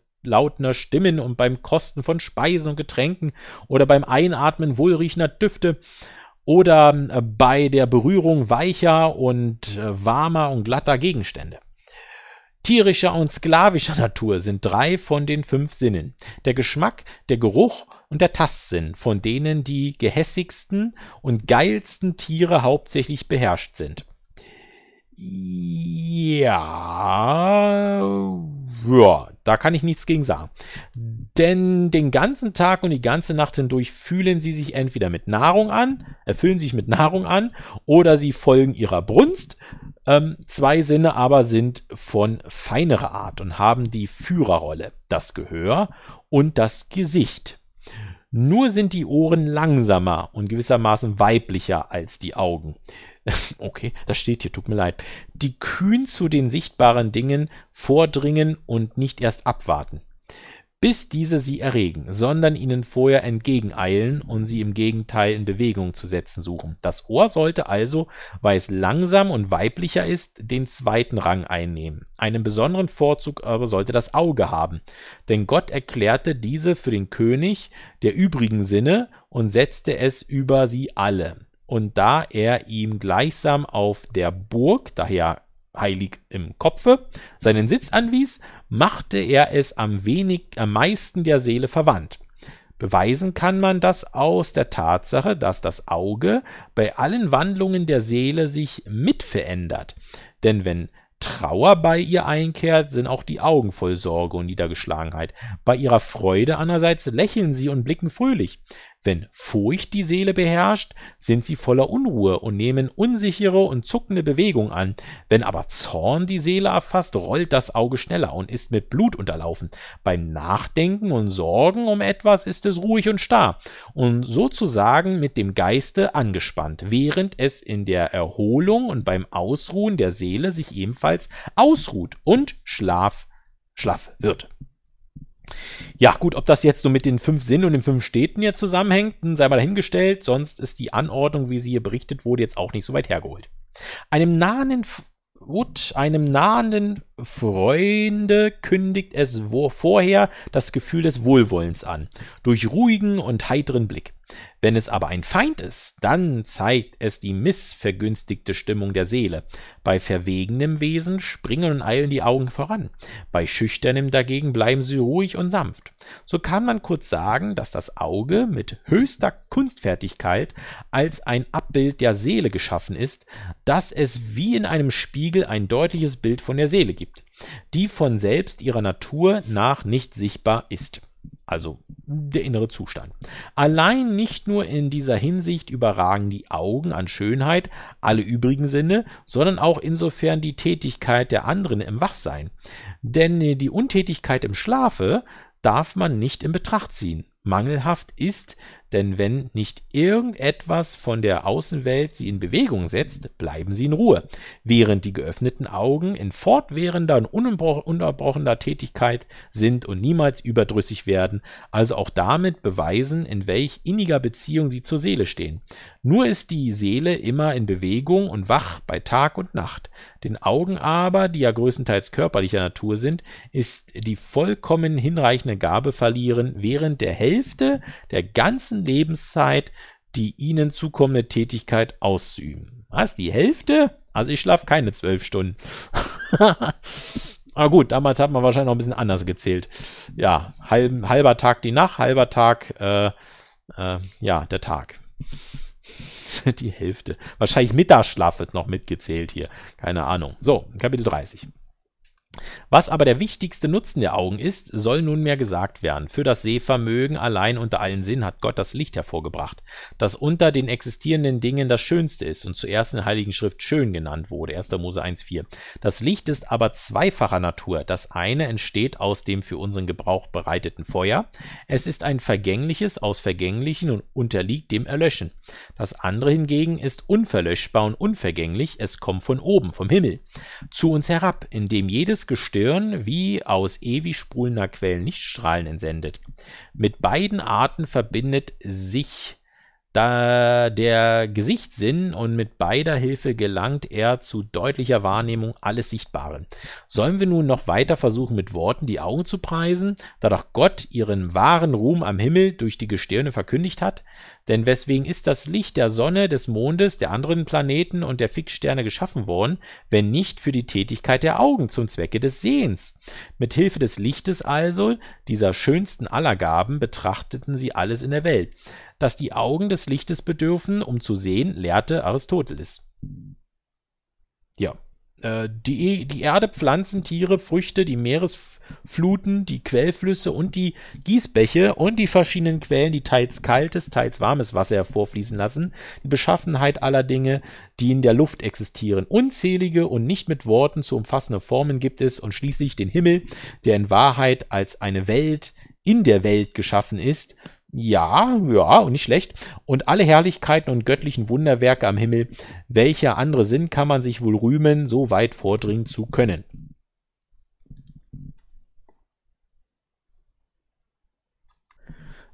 [SPEAKER 1] Stimmen und beim Kosten von Speisen und Getränken oder beim Einatmen wohlriechender Düfte oder äh, bei der Berührung weicher und äh, warmer und glatter Gegenstände tierischer und sklavischer Natur sind drei von den fünf Sinnen, der Geschmack, der Geruch und der Tastsinn, von denen die gehässigsten und geilsten Tiere hauptsächlich beherrscht sind ja, ja, da kann ich nichts gegen sagen. Denn den ganzen Tag und die ganze Nacht hindurch fühlen sie sich entweder mit Nahrung an, erfüllen äh, sich mit Nahrung an, oder sie folgen ihrer Brunst. Ähm, zwei Sinne aber sind von feinerer Art und haben die Führerrolle, das Gehör und das Gesicht. Nur sind die Ohren langsamer und gewissermaßen weiblicher als die Augen. Okay, das steht hier, tut mir leid. Die kühn zu den sichtbaren Dingen vordringen und nicht erst abwarten, bis diese sie erregen, sondern ihnen vorher entgegeneilen und sie im Gegenteil in Bewegung zu setzen suchen. Das Ohr sollte also, weil es langsam und weiblicher ist, den zweiten Rang einnehmen. Einen besonderen Vorzug aber sollte das Auge haben, denn Gott erklärte diese für den König der übrigen Sinne und setzte es über sie alle und da er ihm gleichsam auf der Burg, daher heilig im Kopfe, seinen Sitz anwies, machte er es am wenig, am meisten der Seele verwandt. Beweisen kann man das aus der Tatsache, dass das Auge bei allen Wandlungen der Seele sich mitverändert. Denn wenn Trauer bei ihr einkehrt, sind auch die Augen voll Sorge und Niedergeschlagenheit. Bei ihrer Freude andererseits lächeln sie und blicken fröhlich. Wenn Furcht die Seele beherrscht, sind sie voller Unruhe und nehmen unsichere und zuckende Bewegung an. Wenn aber Zorn die Seele erfasst, rollt das Auge schneller und ist mit Blut unterlaufen. Beim Nachdenken und Sorgen um etwas ist es ruhig und starr und sozusagen mit dem Geiste angespannt, während es in der Erholung und beim Ausruhen der Seele sich ebenfalls ausruht und schlaf, schlaff wird. Ja, gut, ob das jetzt so mit den fünf Sinnen und den fünf Städten hier zusammenhängt, hm, sei mal dahingestellt. Sonst ist die Anordnung, wie sie hier berichtet wurde, jetzt auch nicht so weit hergeholt. Einem nahen, Wood, einem nahenden Freunde, kündigt es vorher das Gefühl des Wohlwollens an, durch ruhigen und heiteren Blick. Wenn es aber ein Feind ist, dann zeigt es die missvergünstigte Stimmung der Seele. Bei verwegenem Wesen springen und eilen die Augen voran, bei schüchternem dagegen bleiben sie ruhig und sanft. So kann man kurz sagen, dass das Auge mit höchster Kunstfertigkeit als ein Abbild der Seele geschaffen ist, dass es wie in einem Spiegel ein deutliches Bild von der Seele gibt, die von selbst ihrer Natur nach nicht sichtbar ist. Also der innere Zustand. Allein nicht nur in dieser Hinsicht überragen die Augen an Schönheit alle übrigen Sinne, sondern auch insofern die Tätigkeit der anderen im Wachsein. Denn die Untätigkeit im Schlafe darf man nicht in Betracht ziehen. Mangelhaft ist denn wenn nicht irgendetwas von der Außenwelt sie in Bewegung setzt, bleiben sie in Ruhe, während die geöffneten Augen in fortwährender und ununterbrochener Tätigkeit sind und niemals überdrüssig werden, also auch damit beweisen, in welch inniger Beziehung sie zur Seele stehen. Nur ist die Seele immer in Bewegung und wach bei Tag und Nacht. Den Augen aber, die ja größtenteils körperlicher Natur sind, ist die vollkommen hinreichende Gabe verlieren, während der Hälfte der ganzen Lebenszeit die ihnen zukommende Tätigkeit auszuüben. Was? Die Hälfte? Also ich schlafe keine zwölf Stunden. Aber ah gut, damals hat man wahrscheinlich noch ein bisschen anders gezählt. Ja, halb, halber Tag die Nacht, halber Tag, äh, äh, ja, der Tag. Die Hälfte. Wahrscheinlich Mittagsschlaf wird noch mitgezählt hier. Keine Ahnung. So, Kapitel 30. Was aber der wichtigste Nutzen der Augen ist, soll nunmehr gesagt werden. Für das Sehvermögen allein unter allen Sinnen hat Gott das Licht hervorgebracht, das unter den existierenden Dingen das Schönste ist und zuerst in der Heiligen Schrift schön genannt wurde, 1. Mose 1,4. Das Licht ist aber zweifacher Natur. Das eine entsteht aus dem für unseren Gebrauch bereiteten Feuer. Es ist ein vergängliches aus Vergänglichen und unterliegt dem Erlöschen. Das andere hingegen ist unverlöschbar und unvergänglich. Es kommt von oben, vom Himmel, zu uns herab, indem jedes Gestirn wie aus ewig sprühender Quellen Lichtstrahlen entsendet. Mit beiden Arten verbindet sich da der Gesichtssinn und mit beider Hilfe gelangt er zu deutlicher Wahrnehmung alles Sichtbaren. Sollen wir nun noch weiter versuchen, mit Worten die Augen zu preisen, da doch Gott ihren wahren Ruhm am Himmel durch die Gestirne verkündigt hat? Denn weswegen ist das Licht der Sonne, des Mondes, der anderen Planeten und der Fixsterne geschaffen worden, wenn nicht für die Tätigkeit der Augen zum Zwecke des Sehens? Mit Hilfe des Lichtes also, dieser schönsten aller Gaben, betrachteten sie alles in der Welt. Dass die Augen des Lichtes bedürfen, um zu sehen, lehrte Aristoteles. Ja, äh, die, die Erde, Pflanzen, Tiere, Früchte, die Meeresfluten, die Quellflüsse und die Gießbäche und die verschiedenen Quellen, die teils kaltes, teils warmes Wasser hervorfließen lassen, die Beschaffenheit aller Dinge, die in der Luft existieren, unzählige und nicht mit Worten zu umfassende Formen gibt es und schließlich den Himmel, der in Wahrheit als eine Welt in der Welt geschaffen ist, ja, ja, und nicht schlecht. Und alle Herrlichkeiten und göttlichen Wunderwerke am Himmel, welcher andere Sinn kann man sich wohl rühmen, so weit vordringen zu können?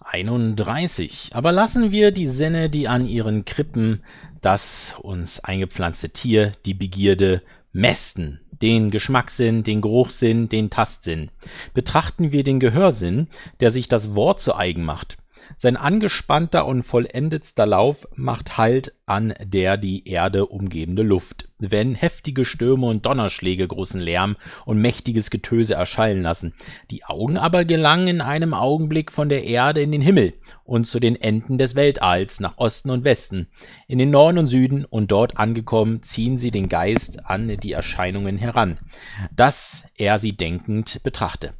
[SPEAKER 1] Einunddreißig. Aber lassen wir die Sinne, die an ihren Krippen das uns eingepflanzte Tier, die Begierde, mästen, den Geschmackssinn, den Geruchssinn, den Tastsinn. Betrachten wir den Gehörsinn, der sich das Wort zu eigen macht. Sein angespannter und vollendetster Lauf macht Halt an der die Erde umgebende Luft wenn heftige Stürme und Donnerschläge großen Lärm und mächtiges Getöse erschallen lassen. Die Augen aber gelangen in einem Augenblick von der Erde in den Himmel und zu den Enden des Weltalls, nach Osten und Westen, in den Norden und Süden, und dort angekommen ziehen sie den Geist an die Erscheinungen heran, dass er sie denkend betrachte.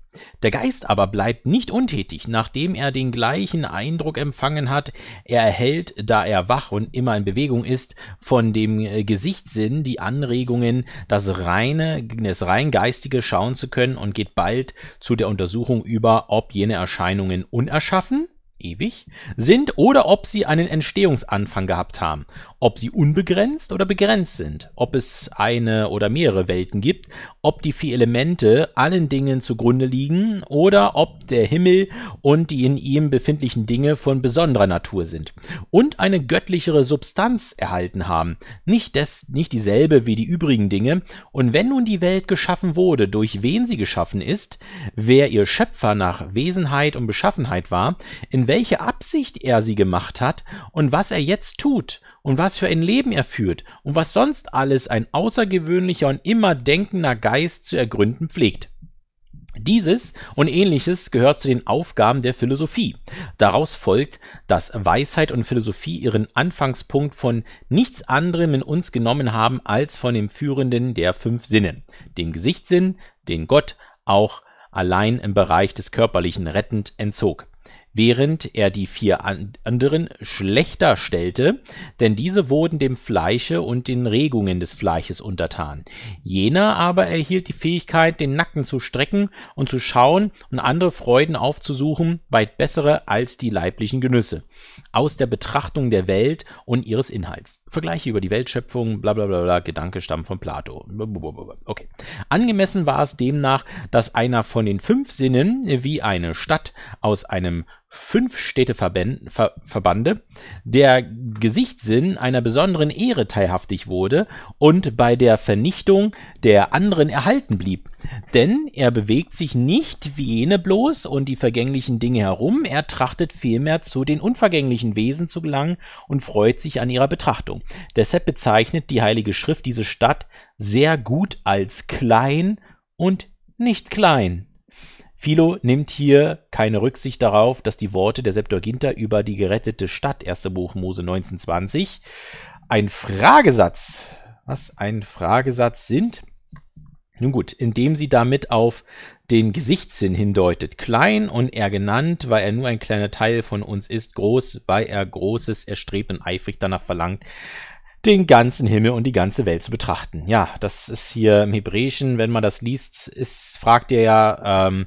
[SPEAKER 1] Der Geist aber bleibt nicht untätig, nachdem er den gleichen Eindruck empfangen hat. Er erhält, da er wach und immer in Bewegung ist, von dem äh, Gesichtssinn die die Anregungen, das reine, das rein geistige schauen zu können und geht bald zu der Untersuchung über, ob jene Erscheinungen unerschaffen, ewig, sind oder ob sie einen Entstehungsanfang gehabt haben ob sie unbegrenzt oder begrenzt sind, ob es eine oder mehrere Welten gibt, ob die vier Elemente allen Dingen zugrunde liegen oder ob der Himmel und die in ihm befindlichen Dinge von besonderer Natur sind und eine göttlichere Substanz erhalten haben, nicht, des, nicht dieselbe wie die übrigen Dinge, und wenn nun die Welt geschaffen wurde, durch wen sie geschaffen ist, wer ihr Schöpfer nach Wesenheit und Beschaffenheit war, in welche Absicht er sie gemacht hat und was er jetzt tut, und was für ein Leben er führt und was sonst alles ein außergewöhnlicher und immer denkender Geist zu ergründen pflegt. Dieses und ähnliches gehört zu den Aufgaben der Philosophie. Daraus folgt, dass Weisheit und Philosophie ihren Anfangspunkt von nichts anderem in uns genommen haben als von dem Führenden der fünf Sinne, den Gesichtssinn, den Gott auch allein im Bereich des Körperlichen rettend entzog während er die vier anderen schlechter stellte, denn diese wurden dem Fleische und den Regungen des Fleisches untertan. Jener aber erhielt die Fähigkeit, den Nacken zu strecken und zu schauen und andere Freuden aufzusuchen, weit bessere als die leiblichen Genüsse aus der Betrachtung der Welt und ihres Inhalts. Vergleiche über die Weltschöpfung, bla bla bla, bla Gedanke stammen von Plato. Okay. Angemessen war es demnach, dass einer von den fünf Sinnen wie eine Stadt aus einem fünf Städteverbände der Gesichtssinn einer besonderen Ehre teilhaftig wurde und bei der Vernichtung der anderen erhalten blieb. Denn er bewegt sich nicht wie jene bloß und die vergänglichen Dinge herum, er trachtet vielmehr zu den unvergänglichen Wesen zu gelangen und freut sich an ihrer Betrachtung. Deshalb bezeichnet die Heilige Schrift diese Stadt sehr gut als klein und nicht klein. Philo nimmt hier keine Rücksicht darauf, dass die Worte der Septuaginta über die gerettete Stadt, 1. Buch Mose 1920, ein Fragesatz, was ein Fragesatz sind. Nun gut, indem sie damit auf den Gesichtssinn hindeutet. Klein und er genannt, weil er nur ein kleiner Teil von uns ist, groß, weil er Großes erstrebt und eifrig danach verlangt, den ganzen Himmel und die ganze Welt zu betrachten. Ja, das ist hier im Hebräischen, wenn man das liest, ist, fragt ihr ja ähm,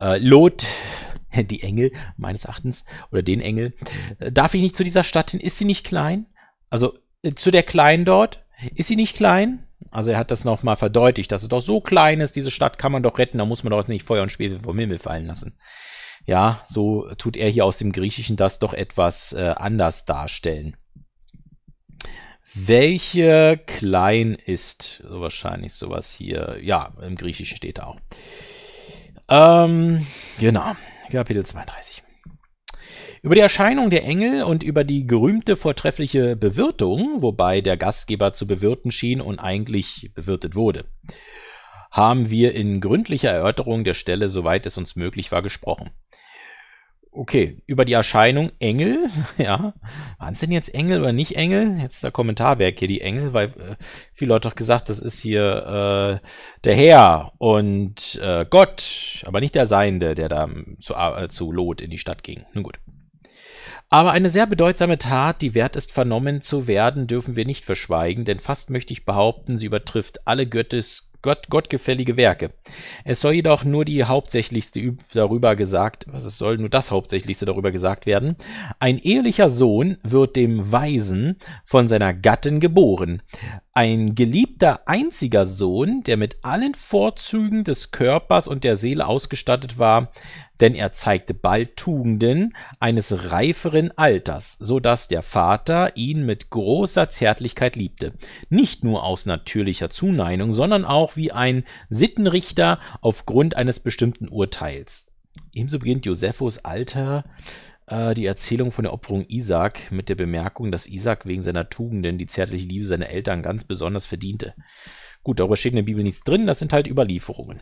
[SPEAKER 1] äh, Lot, die Engel meines Erachtens, oder den Engel, äh, darf ich nicht zu dieser Stadt hin? Ist sie nicht klein? Also äh, zu der Kleinen dort? Ist sie nicht klein? Also er hat das nochmal verdeutlicht, dass es doch so klein ist, diese Stadt kann man doch retten, da muss man doch jetzt nicht Feuer und Schwefel vom Himmel fallen lassen. Ja, so tut er hier aus dem Griechischen das doch etwas äh, anders darstellen welche klein ist. So wahrscheinlich sowas hier. Ja, im Griechischen steht auch. Ähm, genau, Kapitel 32. Über die Erscheinung der Engel und über die gerühmte vortreffliche Bewirtung, wobei der Gastgeber zu bewirten schien und eigentlich bewirtet wurde, haben wir in gründlicher Erörterung der Stelle, soweit es uns möglich war, gesprochen okay, über die Erscheinung Engel, ja, waren es denn jetzt Engel oder nicht Engel? Jetzt ist der Kommentarwerk hier die Engel, weil äh, viele Leute doch gesagt, das ist hier äh, der Herr und äh, Gott, aber nicht der Seiende, der da ähm, zu, äh, zu Lot in die Stadt ging. Nun gut. Aber eine sehr bedeutsame Tat, die wert ist, vernommen zu werden, dürfen wir nicht verschweigen, denn fast möchte ich behaupten, sie übertrifft alle Gottes Gott, gottgefällige Werke. Es soll jedoch nur die hauptsächlichste darüber gesagt, was es soll nur das hauptsächlichste darüber gesagt werden. Ein ehrlicher Sohn wird dem Weisen von seiner Gattin geboren ein geliebter einziger Sohn, der mit allen Vorzügen des Körpers und der Seele ausgestattet war, denn er zeigte bald Tugenden eines reiferen Alters, so dass der Vater ihn mit großer Zärtlichkeit liebte, nicht nur aus natürlicher Zuneigung, sondern auch wie ein Sittenrichter aufgrund eines bestimmten Urteils. Ebenso beginnt Josephus Alter äh, die Erzählung von der Opferung Isaac mit der Bemerkung, dass Isaac wegen seiner Tugenden die zärtliche Liebe seiner Eltern ganz besonders verdiente. Gut, darüber steht in der Bibel nichts drin, das sind halt Überlieferungen.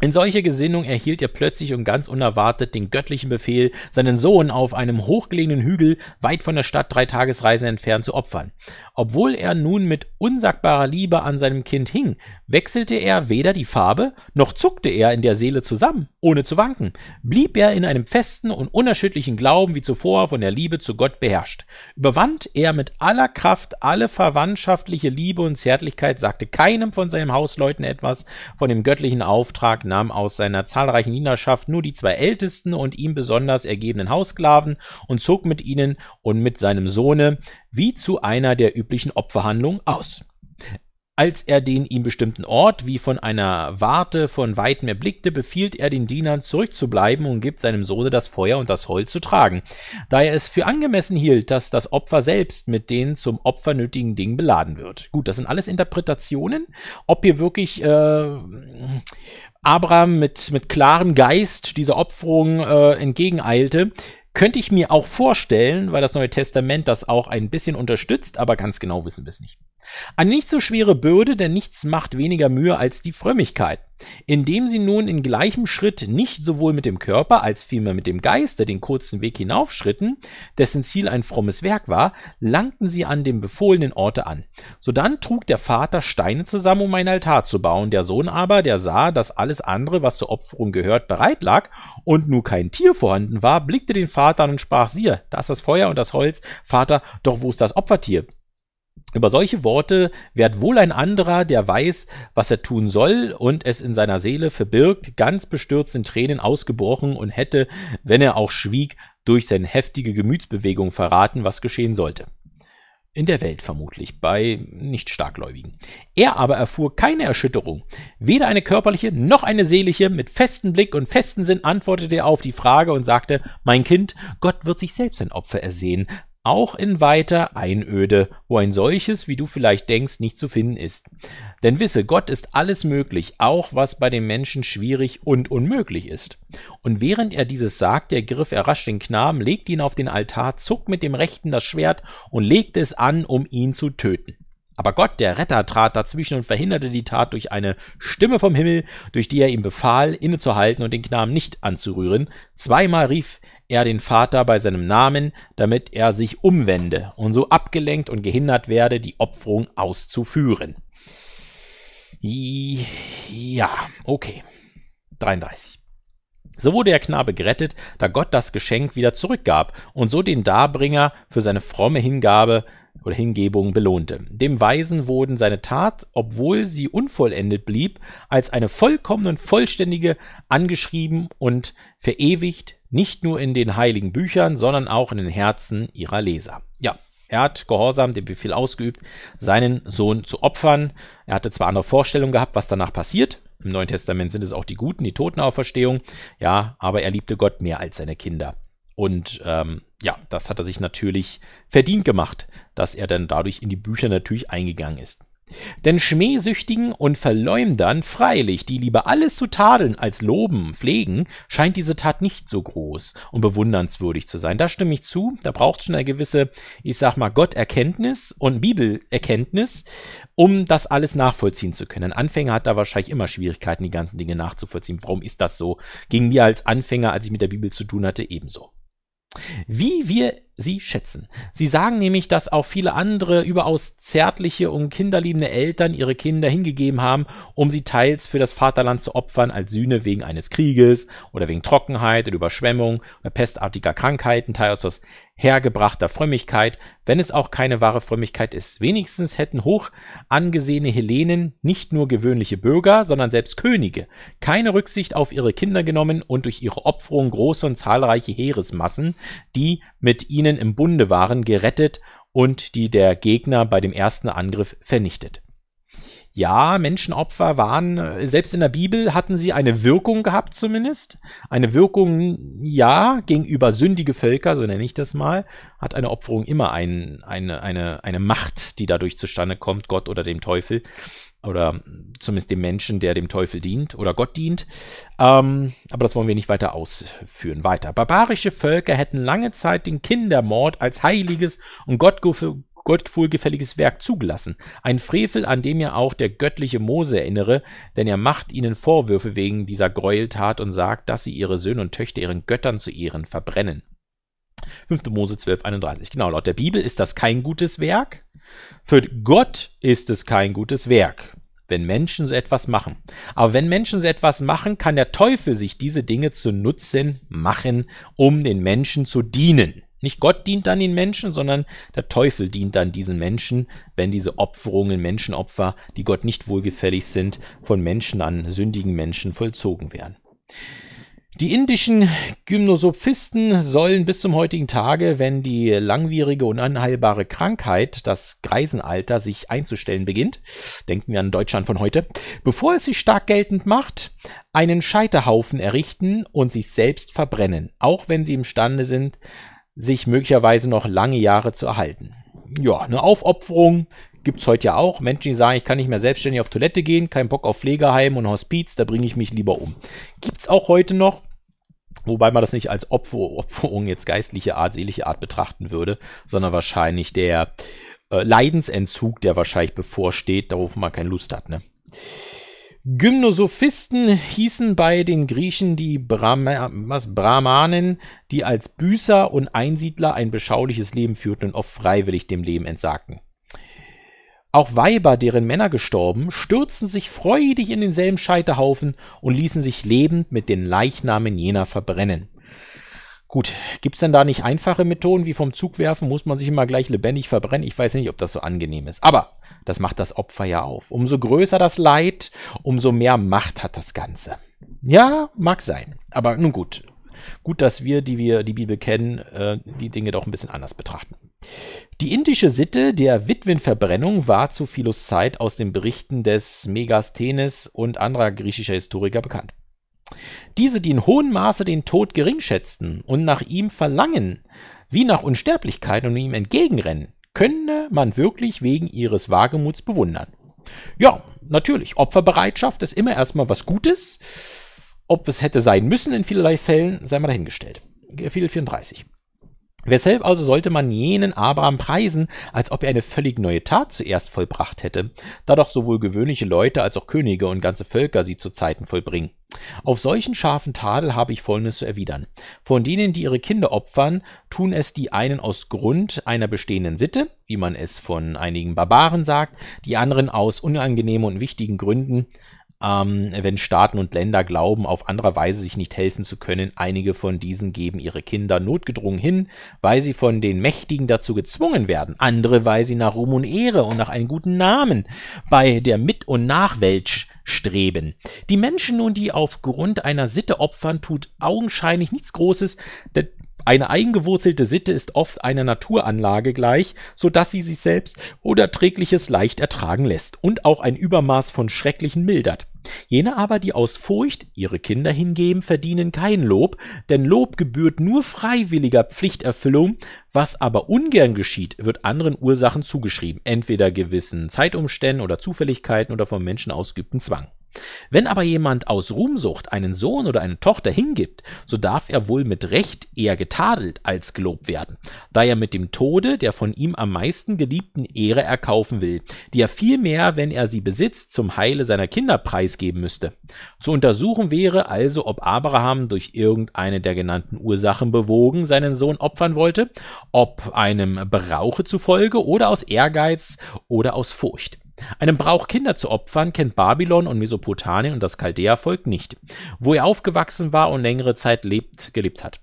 [SPEAKER 1] In solcher Gesinnung erhielt er plötzlich und ganz unerwartet den göttlichen Befehl, seinen Sohn auf einem hochgelegenen Hügel weit von der Stadt drei Tagesreisen entfernt zu opfern. Obwohl er nun mit unsagbarer Liebe an seinem Kind hing, wechselte er weder die Farbe, noch zuckte er in der Seele zusammen, ohne zu wanken, blieb er in einem festen und unerschütterlichen Glauben wie zuvor von der Liebe zu Gott beherrscht. Überwand er mit aller Kraft alle verwandtschaftliche Liebe und Zärtlichkeit, sagte keinem von seinen Hausleuten etwas von dem göttlichen Auftrag, nahm aus seiner zahlreichen Dienerschaft nur die zwei ältesten und ihm besonders ergebenen Haussklaven und zog mit ihnen und mit seinem Sohne wie zu einer der üblichen Opferhandlungen aus. Als er den ihm bestimmten Ort wie von einer Warte von weitem erblickte, befiehlt er den Dienern zurückzubleiben und gibt seinem Sohne das Feuer und das Holz zu tragen, da er es für angemessen hielt, dass das Opfer selbst mit den zum Opfer nötigen Dingen beladen wird. Gut, das sind alles Interpretationen. Ob hier wirklich äh, Abraham mit, mit klarem Geist dieser Opferung äh, entgegeneilte, könnte ich mir auch vorstellen, weil das Neue Testament das auch ein bisschen unterstützt, aber ganz genau wissen wir es nicht. Eine nicht so schwere Bürde, denn nichts macht weniger Mühe als die Frömmigkeit. Indem sie nun in gleichem Schritt nicht sowohl mit dem Körper als vielmehr mit dem Geiste den kurzen Weg hinaufschritten, dessen Ziel ein frommes Werk war, langten sie an dem befohlenen Orte an. Sodann trug der Vater Steine zusammen, um einen Altar zu bauen, der Sohn aber, der sah, dass alles andere, was zur Opferung gehört, bereit lag und nur kein Tier vorhanden war, blickte den Vater an und sprach, siehe, da ist das Feuer und das Holz, Vater, doch wo ist das Opfertier? Über solche Worte wird wohl ein anderer, der weiß, was er tun soll und es in seiner Seele verbirgt, ganz bestürzt in Tränen ausgebrochen und hätte, wenn er auch schwieg, durch seine heftige Gemütsbewegung verraten, was geschehen sollte. In der Welt vermutlich, bei nicht starkgläubigen. Er aber erfuhr keine Erschütterung, weder eine körperliche noch eine seelische. Mit festem Blick und festem Sinn antwortete er auf die Frage und sagte: Mein Kind, Gott wird sich selbst ein Opfer ersehen auch in weiter Einöde, wo ein solches, wie du vielleicht denkst, nicht zu finden ist. Denn wisse, Gott ist alles möglich, auch was bei den Menschen schwierig und unmöglich ist. Und während er dieses sagt, ergriff er rasch den Knaben, legte ihn auf den Altar, zog mit dem Rechten das Schwert und legte es an, um ihn zu töten. Aber Gott, der Retter, trat dazwischen und verhinderte die Tat durch eine Stimme vom Himmel, durch die er ihm befahl, innezuhalten und den Knaben nicht anzurühren. Zweimal rief er den Vater bei seinem Namen, damit er sich umwende und so abgelenkt und gehindert werde, die Opferung auszuführen. Ja, okay. 33. So wurde der Knabe gerettet, da Gott das Geschenk wieder zurückgab und so den Darbringer für seine fromme Hingabe oder Hingebung belohnte. Dem Weisen wurden seine Tat, obwohl sie unvollendet blieb, als eine vollkommene und vollständige angeschrieben und verewigt nicht nur in den heiligen Büchern, sondern auch in den Herzen ihrer Leser. Ja, er hat gehorsam den Befehl ausgeübt, seinen Sohn zu opfern. Er hatte zwar andere Vorstellungen gehabt, was danach passiert. Im Neuen Testament sind es auch die Guten, die Totenauferstehung. Ja, aber er liebte Gott mehr als seine Kinder. Und ähm, ja, das hat er sich natürlich verdient gemacht, dass er dann dadurch in die Bücher natürlich eingegangen ist. Denn Schmähsüchtigen und Verleumdern freilich, die lieber alles zu tadeln als loben, pflegen, scheint diese Tat nicht so groß und bewundernswürdig zu sein. Da stimme ich zu, da braucht es schon eine gewisse, ich sag mal, Gotterkenntnis und Bibelerkenntnis, um das alles nachvollziehen zu können. Ein Anfänger hat da wahrscheinlich immer Schwierigkeiten, die ganzen Dinge nachzuvollziehen. Warum ist das so? Ging mir als Anfänger, als ich mit der Bibel zu tun hatte, ebenso wie wir sie schätzen. Sie sagen nämlich, dass auch viele andere überaus zärtliche und kinderliebende Eltern ihre Kinder hingegeben haben, um sie teils für das Vaterland zu opfern als Sühne wegen eines Krieges oder wegen Trockenheit oder Überschwemmung oder pestartiger Krankheiten, teils aus hergebrachter Frömmigkeit, wenn es auch keine wahre Frömmigkeit ist. Wenigstens hätten hoch angesehene Hellenen, nicht nur gewöhnliche Bürger, sondern selbst Könige, keine Rücksicht auf ihre Kinder genommen und durch ihre Opferung große und zahlreiche Heeresmassen, die mit ihnen im Bunde waren, gerettet und die der Gegner bei dem ersten Angriff vernichtet. Ja, Menschenopfer waren, äh, selbst in der Bibel hatten sie eine Wirkung gehabt zumindest. Eine Wirkung, ja, gegenüber sündige Völker, so nenne ich das mal, hat eine Opferung immer ein, eine, eine, eine Macht, die dadurch zustande kommt, Gott oder dem Teufel. Oder zumindest dem Menschen, der dem Teufel dient oder Gott dient. Ähm, aber das wollen wir nicht weiter ausführen. Weiter. Barbarische Völker hätten lange Zeit den Kindermord als heiliges und Gott Gottfuhl Werk zugelassen, ein Frevel, an dem ja auch der göttliche Mose erinnere, denn er macht ihnen Vorwürfe wegen dieser Gräueltat und sagt, dass sie ihre Söhne und Töchter ihren Göttern zu Ehren verbrennen. 5. Mose 12, 31. Genau, laut der Bibel ist das kein gutes Werk. Für Gott ist es kein gutes Werk, wenn Menschen so etwas machen. Aber wenn Menschen so etwas machen, kann der Teufel sich diese Dinge zu Nutzen machen, um den Menschen zu dienen. Nicht Gott dient dann den Menschen, sondern der Teufel dient dann diesen Menschen, wenn diese Opferungen, Menschenopfer, die Gott nicht wohlgefällig sind, von Menschen an sündigen Menschen vollzogen werden. Die indischen Gymnosophisten sollen bis zum heutigen Tage, wenn die langwierige und anheilbare Krankheit, das Greisenalter, sich einzustellen beginnt, denken wir an Deutschland von heute, bevor es sich stark geltend macht, einen Scheiterhaufen errichten und sich selbst verbrennen, auch wenn sie imstande sind, sich möglicherweise noch lange Jahre zu erhalten. Ja, eine Aufopferung gibt es heute ja auch. Menschen, die sagen, ich kann nicht mehr selbstständig auf Toilette gehen, kein Bock auf Pflegeheim und Hospiz, da bringe ich mich lieber um. Gibt es auch heute noch, wobei man das nicht als Opfer, Opferung jetzt geistliche Art, seelische Art betrachten würde, sondern wahrscheinlich der äh, Leidensentzug, der wahrscheinlich bevorsteht, darauf man keine Lust hat. Ne? Gymnosophisten hießen bei den Griechen die Brahm Brahmanen, die als Büßer und Einsiedler ein beschauliches Leben führten und oft freiwillig dem Leben entsagten. Auch Weiber, deren Männer gestorben, stürzten sich freudig in denselben Scheiterhaufen und ließen sich lebend mit den Leichnamen jener verbrennen. Gut, gibt's denn da nicht einfache Methoden wie vom Zug werfen? Muss man sich immer gleich lebendig verbrennen? Ich weiß nicht, ob das so angenehm ist. Aber das macht das Opfer ja auf. Umso größer das Leid, umso mehr Macht hat das Ganze. Ja, mag sein. Aber nun gut. Gut, dass wir, die wir die Bibel kennen, äh, die Dinge doch ein bisschen anders betrachten. Die indische Sitte der Witwenverbrennung war zu Philos Zeit aus den Berichten des Megasthenes und anderer griechischer Historiker bekannt. Diese, die in hohem Maße den Tod geringschätzten und nach ihm verlangen, wie nach Unsterblichkeit und ihm entgegenrennen, könne man wirklich wegen ihres Wagemuts bewundern. Ja, natürlich, Opferbereitschaft ist immer erstmal was Gutes. Ob es hätte sein müssen in vielerlei Fällen, sei mal dahingestellt. Kapitel 34. Weshalb also sollte man jenen Abraham preisen, als ob er eine völlig neue Tat zuerst vollbracht hätte, da doch sowohl gewöhnliche Leute als auch Könige und ganze Völker sie zu Zeiten vollbringen. Auf solchen scharfen Tadel habe ich Folgendes zu erwidern. Von denen, die ihre Kinder opfern, tun es die einen aus Grund einer bestehenden Sitte, wie man es von einigen Barbaren sagt, die anderen aus unangenehmen und wichtigen Gründen, ähm, wenn Staaten und Länder glauben, auf andere Weise sich nicht helfen zu können. Einige von diesen geben ihre Kinder notgedrungen hin, weil sie von den Mächtigen dazu gezwungen werden. Andere, weil sie nach Ruhm und Ehre und nach einem guten Namen bei der Mit- und Nachwelt streben. Die Menschen nun, die aufgrund einer Sitte opfern, tut augenscheinlich nichts Großes, denn eine eingewurzelte Sitte ist oft einer Naturanlage gleich, so dass sie sich selbst Unerträgliches leicht ertragen lässt und auch ein Übermaß von Schrecklichen mildert. Jene aber, die aus Furcht ihre Kinder hingeben, verdienen kein Lob, denn Lob gebührt nur freiwilliger Pflichterfüllung, was aber ungern geschieht, wird anderen Ursachen zugeschrieben, entweder gewissen Zeitumständen oder Zufälligkeiten oder vom Menschen ausgeübten Zwang. Wenn aber jemand aus Ruhmsucht einen Sohn oder eine Tochter hingibt, so darf er wohl mit Recht eher getadelt als gelobt werden, da er mit dem Tode der von ihm am meisten geliebten Ehre erkaufen will, die er vielmehr, wenn er sie besitzt, zum Heile seiner Kinder preisgeben müsste. Zu untersuchen wäre also, ob Abraham durch irgendeine der genannten Ursachen bewogen seinen Sohn opfern wollte, ob einem Brauche zufolge oder aus Ehrgeiz oder aus Furcht. Einem Brauch, Kinder zu opfern, kennt Babylon und Mesopotamien und das Chaldäervolk nicht, wo er aufgewachsen war und längere Zeit lebt, gelebt hat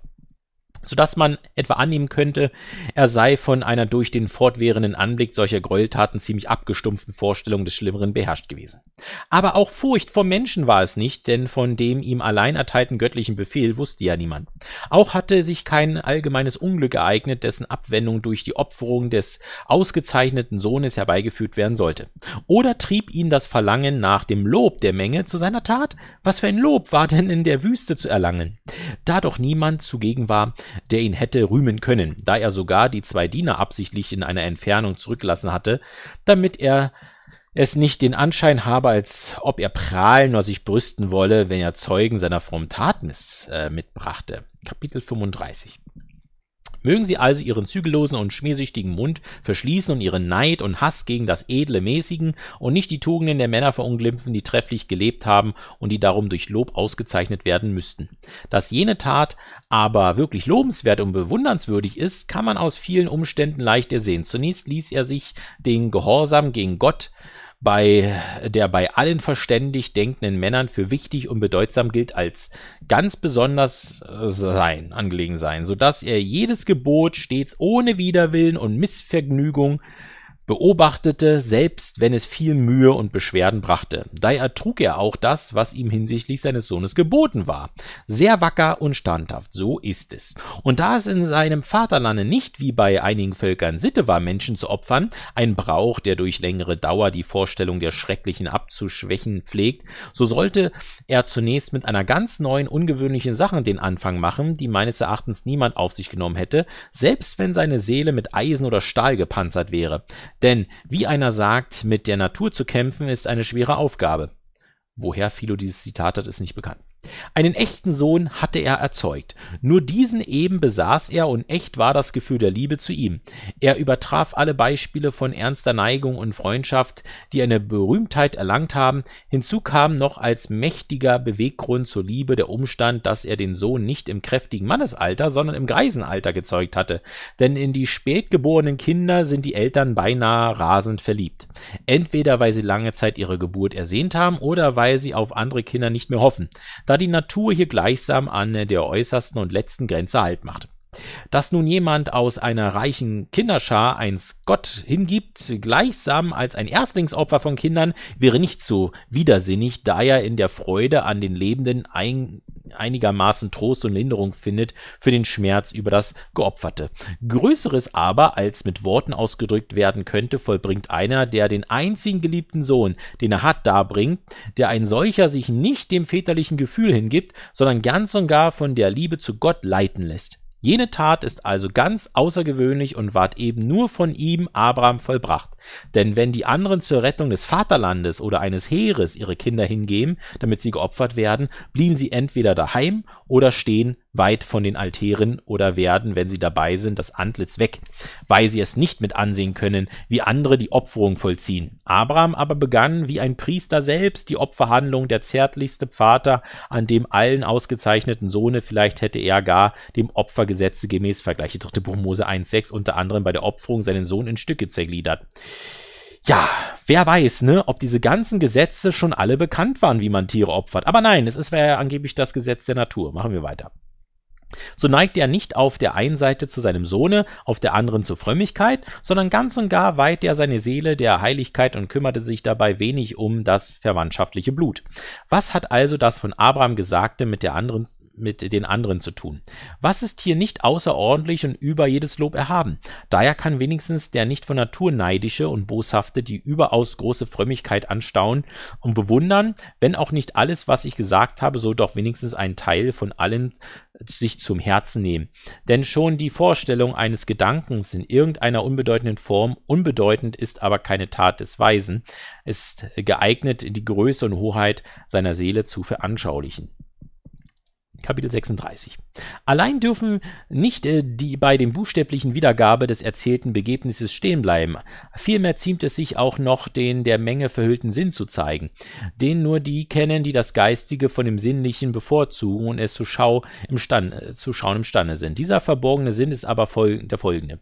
[SPEAKER 1] sodass man etwa annehmen könnte, er sei von einer durch den fortwährenden Anblick solcher Gräueltaten ziemlich abgestumpften Vorstellung des Schlimmeren beherrscht gewesen aber auch Furcht vor Menschen war es nicht, denn von dem ihm allein erteilten göttlichen Befehl wusste ja niemand. Auch hatte sich kein allgemeines Unglück ereignet, dessen Abwendung durch die Opferung des ausgezeichneten Sohnes herbeigeführt werden sollte. Oder trieb ihn das Verlangen nach dem Lob der Menge zu seiner Tat? Was für ein Lob war denn in der Wüste zu erlangen? Da doch niemand zugegen war, der ihn hätte rühmen können, da er sogar die zwei Diener absichtlich in einer Entfernung zurücklassen hatte, damit er es nicht den Anschein habe, als ob er prahlen oder sich brüsten wolle, wenn er Zeugen seiner frommen Taten äh, mitbrachte. Kapitel 35. Mögen sie also ihren zügellosen und schmiersüchtigen Mund verschließen und ihren Neid und Hass gegen das edle Mäßigen und nicht die Tugenden der Männer verunglimpfen, die trefflich gelebt haben und die darum durch Lob ausgezeichnet werden müssten. Dass jene Tat aber wirklich lobenswert und bewundernswürdig ist, kann man aus vielen Umständen leicht ersehen. Zunächst ließ er sich den Gehorsam gegen Gott bei, der bei allen verständig denkenden Männern für wichtig und bedeutsam gilt als ganz besonders äh, sein, angelegen sein, sodass er jedes Gebot stets ohne Widerwillen und Missvergnügung beobachtete, selbst wenn es viel Mühe und Beschwerden brachte. Da ertrug er auch das, was ihm hinsichtlich seines Sohnes geboten war. Sehr wacker und standhaft, so ist es. Und da es in seinem Vaterlande nicht wie bei einigen Völkern Sitte war, Menschen zu opfern, ein Brauch, der durch längere Dauer die Vorstellung der Schrecklichen abzuschwächen pflegt, so sollte er zunächst mit einer ganz neuen, ungewöhnlichen Sache den Anfang machen, die meines Erachtens niemand auf sich genommen hätte, selbst wenn seine Seele mit Eisen oder Stahl gepanzert wäre. Denn, wie einer sagt, mit der Natur zu kämpfen, ist eine schwere Aufgabe. Woher Philo dieses Zitat hat, ist nicht bekannt einen echten Sohn hatte er erzeugt. Nur diesen eben besaß er und echt war das Gefühl der Liebe zu ihm. Er übertraf alle Beispiele von ernster Neigung und Freundschaft, die eine Berühmtheit erlangt haben. Hinzu kam noch als mächtiger Beweggrund zur Liebe der Umstand, dass er den Sohn nicht im kräftigen Mannesalter, sondern im Greisenalter gezeugt hatte. Denn in die spätgeborenen Kinder sind die Eltern beinahe rasend verliebt. Entweder weil sie lange Zeit ihre Geburt ersehnt haben oder weil sie auf andere Kinder nicht mehr hoffen. Das da die Natur hier gleichsam an der äußersten und letzten Grenze Halt machte dass nun jemand aus einer reichen Kinderschar ein Gott hingibt, gleichsam als ein Erstlingsopfer von Kindern, wäre nicht so widersinnig, da er in der Freude an den Lebenden ein, einigermaßen Trost und Linderung findet für den Schmerz über das Geopferte. Größeres aber, als mit Worten ausgedrückt werden könnte, vollbringt einer, der den einzigen geliebten Sohn, den er hat, darbringt, der ein solcher sich nicht dem väterlichen Gefühl hingibt, sondern ganz und gar von der Liebe zu Gott leiten lässt. Jene Tat ist also ganz außergewöhnlich und ward eben nur von ihm, Abraham, vollbracht. Denn wenn die anderen zur Rettung des Vaterlandes oder eines Heeres ihre Kinder hingeben, damit sie geopfert werden, blieben sie entweder daheim oder stehen weit von den Altären oder werden, wenn sie dabei sind, das Antlitz weg, weil sie es nicht mit ansehen können, wie andere die Opferung vollziehen. Abraham aber begann, wie ein Priester selbst, die Opferhandlung, der zärtlichste Vater, an dem allen ausgezeichneten Sohne, vielleicht hätte er gar dem Opfergesetze gemäß, vergleiche 3. Buch Mose 1,6, unter anderem bei der Opferung seinen Sohn in Stücke zergliedert ja, wer weiß, ne, ob diese ganzen Gesetze schon alle bekannt waren, wie man Tiere opfert. Aber nein, es ist ja angeblich das Gesetz der Natur. Machen wir weiter. So neigt er nicht auf der einen Seite zu seinem Sohne, auf der anderen zur Frömmigkeit, sondern ganz und gar weiht er seine Seele der Heiligkeit und kümmerte sich dabei wenig um das verwandtschaftliche Blut. Was hat also das von Abraham Gesagte mit der anderen mit den anderen zu tun. Was ist hier nicht außerordentlich und über jedes Lob erhaben? Daher kann wenigstens der nicht von Natur neidische und boshafte die überaus große Frömmigkeit anstauen und bewundern, wenn auch nicht alles, was ich gesagt habe, so doch wenigstens einen Teil von allem sich zum Herzen nehmen. Denn schon die Vorstellung eines Gedankens in irgendeiner unbedeutenden Form, unbedeutend ist aber keine Tat des Weisen, ist geeignet, die Größe und Hoheit seiner Seele zu veranschaulichen. Kapitel 36. Allein dürfen nicht äh, die bei dem buchstäblichen Wiedergabe des erzählten Begebnisses stehen bleiben. Vielmehr ziemt es sich auch noch, den der Menge verhüllten Sinn zu zeigen, den nur die kennen, die das Geistige von dem Sinnlichen bevorzugen und es zu, Schau im Stand, äh, zu schauen imstande sind. Dieser verborgene Sinn ist aber fol der folgende.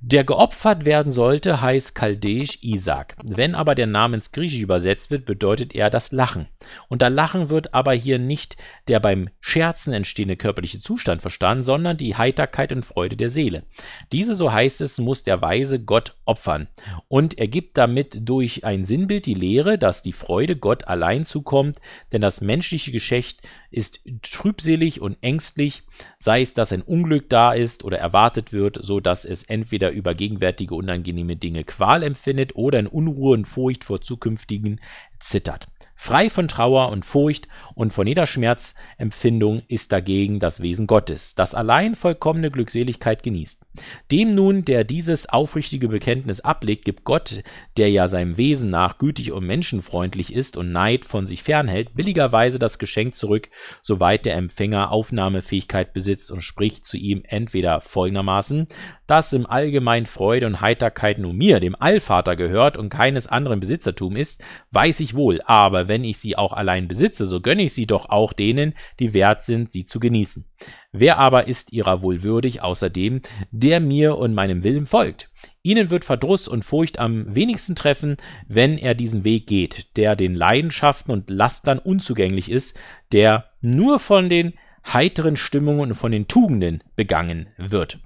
[SPEAKER 1] Der geopfert werden sollte, heißt chaldäisch Isaac. Wenn aber der Name ins Griechische übersetzt wird, bedeutet er das Lachen. Unter Lachen wird aber hier nicht der beim Scherzen entstehende körperliche Zustand verstanden, sondern die Heiterkeit und Freude der Seele. Diese, so heißt es, muss der Weise Gott opfern. Und er gibt damit durch ein Sinnbild die Lehre, dass die Freude Gott allein zukommt, denn das menschliche Geschäft ist trübselig und ängstlich, sei es, dass ein Unglück da ist oder erwartet wird, so dass es entweder über gegenwärtige unangenehme Dinge Qual empfindet oder in Unruhe und Furcht vor zukünftigen zittert. Frei von Trauer und Furcht und von jeder Schmerzempfindung ist dagegen das Wesen Gottes, das allein vollkommene Glückseligkeit genießt. Dem nun, der dieses aufrichtige Bekenntnis ablegt, gibt Gott, der ja seinem Wesen nach gütig und menschenfreundlich ist und Neid von sich fernhält, billigerweise das Geschenk zurück, soweit der Empfänger Aufnahmefähigkeit besitzt und spricht zu ihm entweder folgendermaßen, dass im Allgemeinen Freude und Heiterkeit nur mir, dem Allvater, gehört und keines anderen Besitzertum ist, weiß ich wohl, aber wenn ich sie auch allein besitze, so gönne ich ich sie doch auch denen, die wert sind, sie zu genießen. Wer aber ist ihrer wohl würdig außerdem, der mir und meinem Willen folgt? Ihnen wird Verdruss und Furcht am wenigsten treffen, wenn er diesen Weg geht, der den Leidenschaften und Lastern unzugänglich ist, der nur von den heiteren Stimmungen und von den Tugenden begangen wird.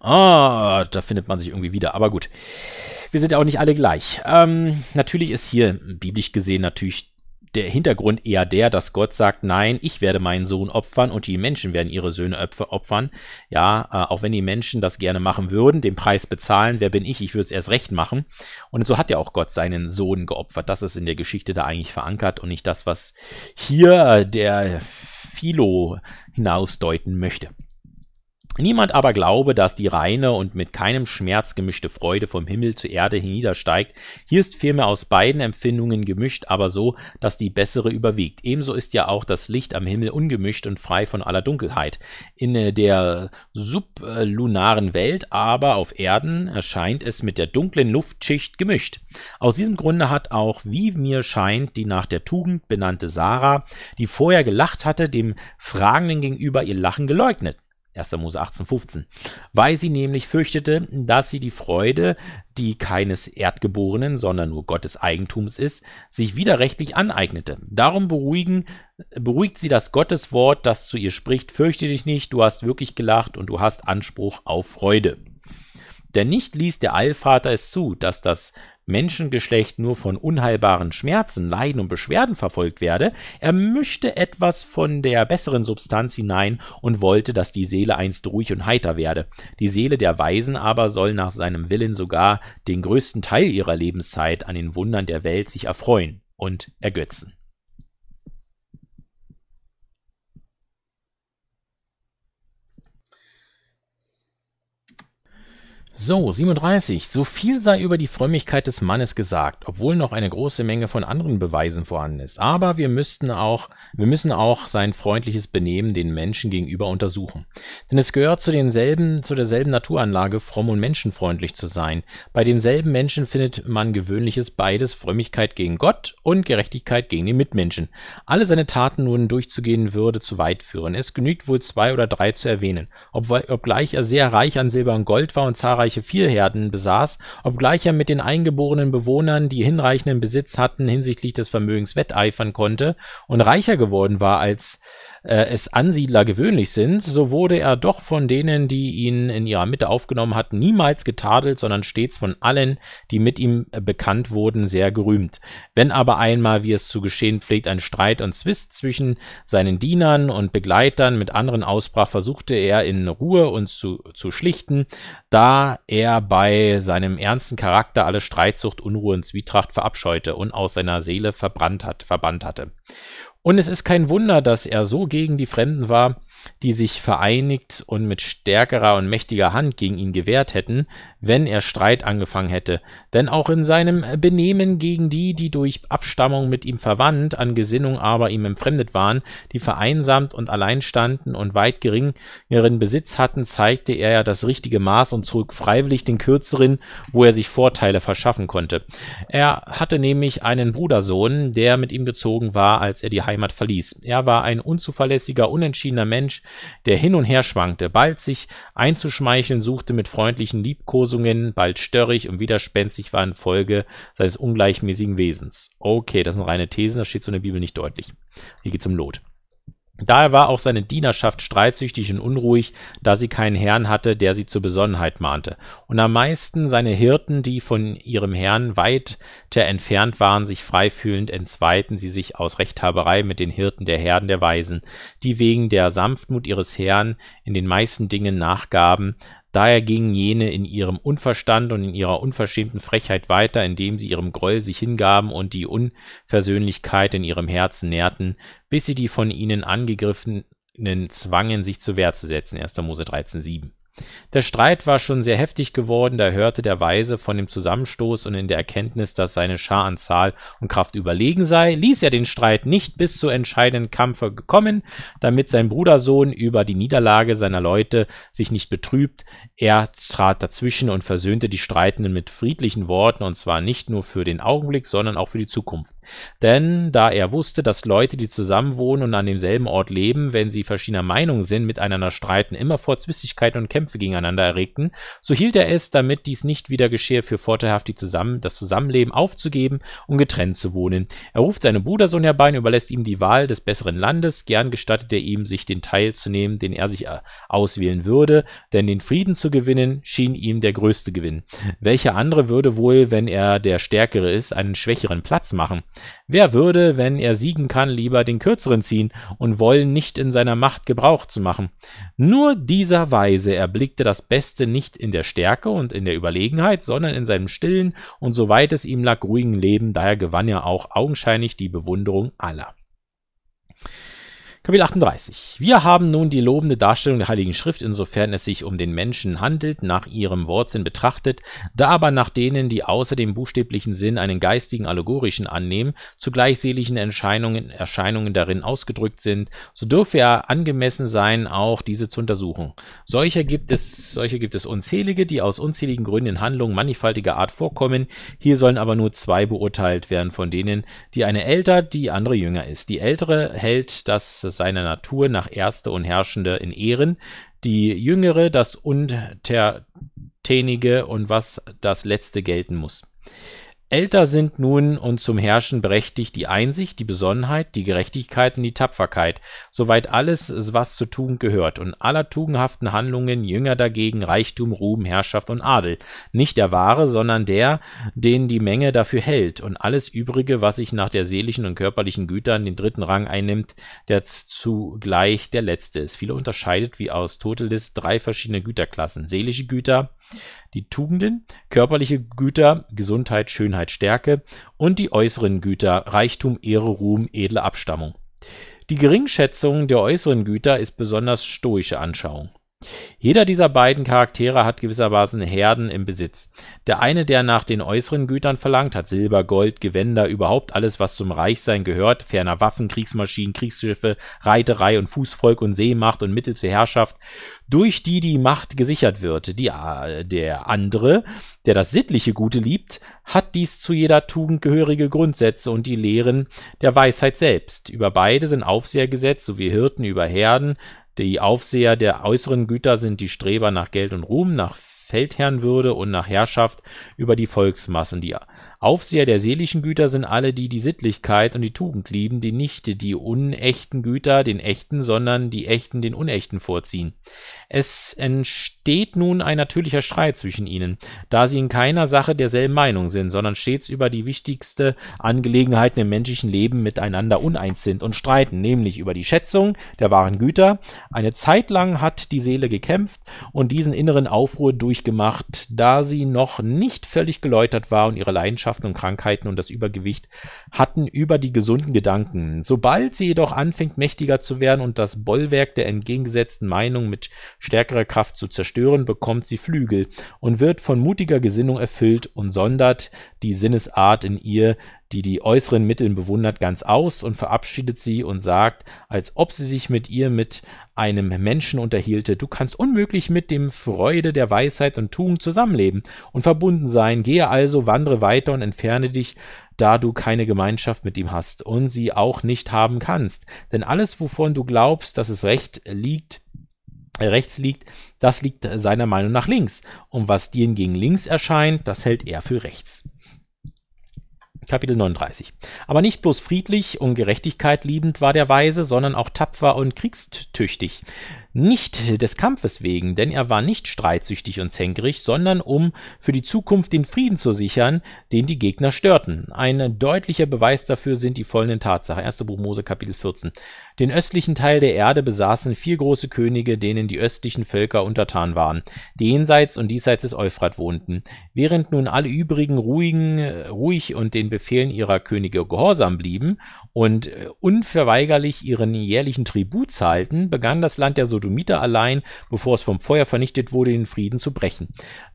[SPEAKER 1] Ah, oh, da findet man sich irgendwie wieder, aber gut. Wir sind ja auch nicht alle gleich. Ähm, natürlich ist hier biblisch gesehen natürlich der Hintergrund eher der, dass Gott sagt, nein, ich werde meinen Sohn opfern und die Menschen werden ihre Söhne opfern. Ja, äh, auch wenn die Menschen das gerne machen würden, den Preis bezahlen, wer bin ich, ich würde es erst recht machen. Und so hat ja auch Gott seinen Sohn geopfert. Das ist in der Geschichte da eigentlich verankert und nicht das, was hier äh, der Philo hinausdeuten möchte. Niemand aber glaube, dass die reine und mit keinem Schmerz gemischte Freude vom Himmel zur Erde hiniedersteigt. Hier ist vielmehr aus beiden Empfindungen gemischt, aber so, dass die bessere überwiegt. Ebenso ist ja auch das Licht am Himmel ungemischt und frei von aller Dunkelheit. In äh, der sublunaren Welt, aber auf Erden, erscheint es mit der dunklen Luftschicht gemischt. Aus diesem Grunde hat auch, wie mir scheint, die nach der Tugend benannte Sarah, die vorher gelacht hatte, dem Fragenden gegenüber ihr Lachen geleugnet. 1. Mose 18,15, weil sie nämlich fürchtete, dass sie die Freude, die keines Erdgeborenen, sondern nur Gottes Eigentums ist, sich widerrechtlich aneignete. Darum beruhigen, beruhigt sie das Gotteswort, das zu ihr spricht, fürchte dich nicht, du hast wirklich gelacht und du hast Anspruch auf Freude. Denn nicht ließ der Eilvater es zu, dass das Menschengeschlecht nur von unheilbaren Schmerzen, Leiden und Beschwerden verfolgt werde, er mischte etwas von der besseren Substanz hinein und wollte, dass die Seele einst ruhig und heiter werde. Die Seele der Weisen aber soll nach seinem Willen sogar den größten Teil ihrer Lebenszeit an den Wundern der Welt sich erfreuen und ergötzen. So, 37. So viel sei über die Frömmigkeit des Mannes gesagt, obwohl noch eine große Menge von anderen Beweisen vorhanden ist. Aber wir müssten auch, wir müssen auch sein freundliches Benehmen den Menschen gegenüber untersuchen. Denn es gehört zu denselben, zu derselben Naturanlage, fromm und menschenfreundlich zu sein. Bei demselben Menschen findet man gewöhnliches beides, Frömmigkeit gegen Gott und Gerechtigkeit gegen den Mitmenschen. Alle seine Taten nun durchzugehen würde zu weit führen. Es genügt wohl zwei oder drei zu erwähnen, obgleich er sehr reich an Silber und Gold war und zahlreich erfolgreiche Viehherden besaß, obgleich er mit den eingeborenen Bewohnern, die hinreichenden Besitz hatten, hinsichtlich des Vermögens wetteifern konnte und reicher geworden war als äh, es Ansiedler gewöhnlich sind, so wurde er doch von denen, die ihn in ihrer Mitte aufgenommen hatten, niemals getadelt, sondern stets von allen, die mit ihm äh, bekannt wurden, sehr gerühmt. Wenn aber einmal, wie es zu geschehen pflegt, ein Streit und Zwist zwischen seinen Dienern und Begleitern mit anderen ausbrach, versuchte er in Ruhe uns zu, zu schlichten, da er bei seinem ernsten Charakter alle Streitsucht, Unruhe und Zwietracht verabscheute und aus seiner Seele verbrannt hat, verbannt hatte. Und es ist kein Wunder, dass er so gegen die Fremden war, die sich vereinigt und mit stärkerer und mächtiger Hand gegen ihn gewehrt hätten, wenn er Streit angefangen hätte, denn auch in seinem Benehmen gegen die, die durch Abstammung mit ihm verwandt, an Gesinnung aber ihm entfremdet waren, die vereinsamt und allein standen und weit geringeren Besitz hatten, zeigte er ja das richtige Maß und zog freiwillig den Kürzeren, wo er sich Vorteile verschaffen konnte. Er hatte nämlich einen Brudersohn, der mit ihm gezogen war, als er die Heimat verließ. Er war ein unzuverlässiger, unentschiedener Mensch, Mensch, der hin und her schwankte, bald sich einzuschmeicheln suchte mit freundlichen Liebkosungen, bald störrig und widerspenstig war in Folge seines ungleichmäßigen Wesens. Okay, das sind reine Thesen, das steht so in der Bibel nicht deutlich. Hier geht es um Lot. Daher war auch seine Dienerschaft streitsüchtig und unruhig, da sie keinen Herrn hatte, der sie zur Besonnenheit mahnte. Und am meisten seine Hirten, die von ihrem Herrn weiter entfernt waren, sich freifühlend, entzweiten sie sich aus Rechthaberei mit den Hirten der Herden der Weisen, die wegen der Sanftmut ihres Herrn in den meisten Dingen nachgaben, Daher gingen jene in ihrem Unverstand und in ihrer unverschämten Frechheit weiter, indem sie ihrem Groll sich hingaben und die Unversöhnlichkeit in ihrem Herzen nährten, bis sie die von ihnen Angegriffenen zwangen, sich zur Wehr zu setzen. 1. Mose 13, 7. Der Streit war schon sehr heftig geworden, da hörte der Weise von dem Zusammenstoß und in der Erkenntnis, dass seine Schar an Zahl und Kraft überlegen sei, ließ er den Streit nicht bis zu entscheidenden Kampfe kommen, damit sein Brudersohn über die Niederlage seiner Leute sich nicht betrübt. Er trat dazwischen und versöhnte die Streitenden mit friedlichen Worten, und zwar nicht nur für den Augenblick, sondern auch für die Zukunft. Denn da er wusste, dass Leute, die zusammenwohnen und an demselben Ort leben, wenn sie verschiedener Meinung sind, miteinander streiten, immerfort Zwistigkeiten und Kämpfe gegeneinander erregten, so hielt er es, damit dies nicht wieder geschehe, für vorteilhaft zusammen, das Zusammenleben aufzugeben und getrennt zu wohnen. Er ruft seinen Brudersohn herbei und überlässt ihm die Wahl des besseren Landes, gern gestattet er ihm, sich den Teil zu nehmen, den er sich äh, auswählen würde, denn den Frieden zu gewinnen schien ihm der größte Gewinn. Welcher andere würde wohl, wenn er der Stärkere ist, einen schwächeren Platz machen? Wer würde, wenn er siegen kann, lieber den kürzeren ziehen und wollen nicht in seiner Macht Gebrauch zu machen? Nur dieser Weise erblickte das Beste nicht in der Stärke und in der Überlegenheit, sondern in seinem stillen und soweit es ihm lag ruhigen Leben, daher gewann er auch augenscheinlich die Bewunderung aller. Kapitel 38. Wir haben nun die lobende Darstellung der Heiligen Schrift, insofern es sich um den Menschen handelt, nach ihrem Wortsinn betrachtet, da aber nach denen, die außer dem buchstäblichen Sinn einen geistigen allegorischen annehmen, zugleich seelischen Erscheinungen, Erscheinungen darin ausgedrückt sind, so dürfe er angemessen sein, auch diese zu untersuchen. Solche gibt es, solche gibt es unzählige, die aus unzähligen Gründen in Handlungen mannigfaltiger Art vorkommen. Hier sollen aber nur zwei beurteilt werden von denen, die eine älter, die andere jünger ist. Die ältere hält, dass das seiner Natur nach Erste und Herrschende in Ehren, die Jüngere das Untertänige und was das Letzte gelten muss. Älter sind nun und zum Herrschen berechtigt die Einsicht, die Besonnenheit, die Gerechtigkeit und die Tapferkeit, soweit alles, was zu Tugend gehört, und aller tugendhaften Handlungen jünger dagegen Reichtum, Ruhm, Herrschaft und Adel, nicht der wahre, sondern der, den die Menge dafür hält, und alles übrige, was sich nach der seelischen und körperlichen Gütern den dritten Rang einnimmt, der zugleich der letzte ist. Viele unterscheidet wie Aristoteles drei verschiedene Güterklassen, seelische Güter, die Tugenden, körperliche Güter, Gesundheit, Schönheit, Stärke und die äußeren Güter, Reichtum, Ehre, Ruhm, edle Abstammung. Die Geringschätzung der äußeren Güter ist besonders stoische Anschauung jeder dieser beiden Charaktere hat gewissermaßen Herden im Besitz. Der eine, der nach den äußeren Gütern verlangt, hat Silber, Gold, Gewänder, überhaupt alles, was zum Reichsein gehört, ferner Waffen, Kriegsmaschinen, Kriegsschiffe, Reiterei und Fußvolk und Seemacht und Mittel zur Herrschaft, durch die die Macht gesichert wird. Die, äh, der andere, der das sittliche Gute liebt, hat dies zu jeder Tugend gehörige Grundsätze und die Lehren der Weisheit selbst. Über beide sind Aufseher gesetzt, sowie Hirten über Herden, die Aufseher der äußeren Güter sind die Streber nach Geld und Ruhm, nach Feldherrnwürde und nach Herrschaft über die Volksmassen, die Aufseher der seelischen Güter sind alle, die die Sittlichkeit und die Tugend lieben, die nicht die unechten Güter den echten, sondern die echten den unechten vorziehen. Es entsteht nun ein natürlicher Streit zwischen ihnen, da sie in keiner Sache derselben Meinung sind, sondern stets über die wichtigste Angelegenheiten im menschlichen Leben miteinander uneins sind und streiten, nämlich über die Schätzung der wahren Güter. Eine Zeit lang hat die Seele gekämpft und diesen inneren Aufruhr durchgemacht, da sie noch nicht völlig geläutert war und ihre Leidenschaft Leidenschaften und Krankheiten und das Übergewicht hatten über die gesunden Gedanken. Sobald sie jedoch anfängt, mächtiger zu werden und das Bollwerk der entgegengesetzten Meinung mit stärkerer Kraft zu zerstören, bekommt sie Flügel und wird von mutiger Gesinnung erfüllt und sondert die Sinnesart in ihr, die die äußeren Mittel bewundert, ganz aus und verabschiedet sie und sagt, als ob sie sich mit ihr mit einem Menschen unterhielte, du kannst unmöglich mit dem Freude der Weisheit und Tugend zusammenleben und verbunden sein, gehe also, wandre weiter und entferne dich, da du keine Gemeinschaft mit ihm hast und sie auch nicht haben kannst. Denn alles, wovon du glaubst, dass es recht liegt, rechts liegt, das liegt seiner Meinung nach links, und was dir hingegen links erscheint, das hält er für rechts. Kapitel 39. Aber nicht bloß friedlich und Gerechtigkeit liebend war der Weise, sondern auch tapfer und kriegstüchtig. Nicht des Kampfes wegen, denn er war nicht streitsüchtig und zänkerig, sondern um für die Zukunft den Frieden zu sichern, den die Gegner störten. Ein deutlicher Beweis dafür sind die folgenden Tatsachen. 1. Buch Mose Kapitel 14. Den östlichen Teil der Erde besaßen vier große Könige, denen die östlichen Völker untertan waren, die jenseits und diesseits des Euphrat wohnten. Während nun alle übrigen ruhigen, äh, ruhig und den Befehlen ihrer Könige gehorsam blieben und äh, unverweigerlich ihren jährlichen Tribut zahlten, begann das Land der Sodomiter allein, bevor es vom Feuer vernichtet wurde, den Frieden zu brechen.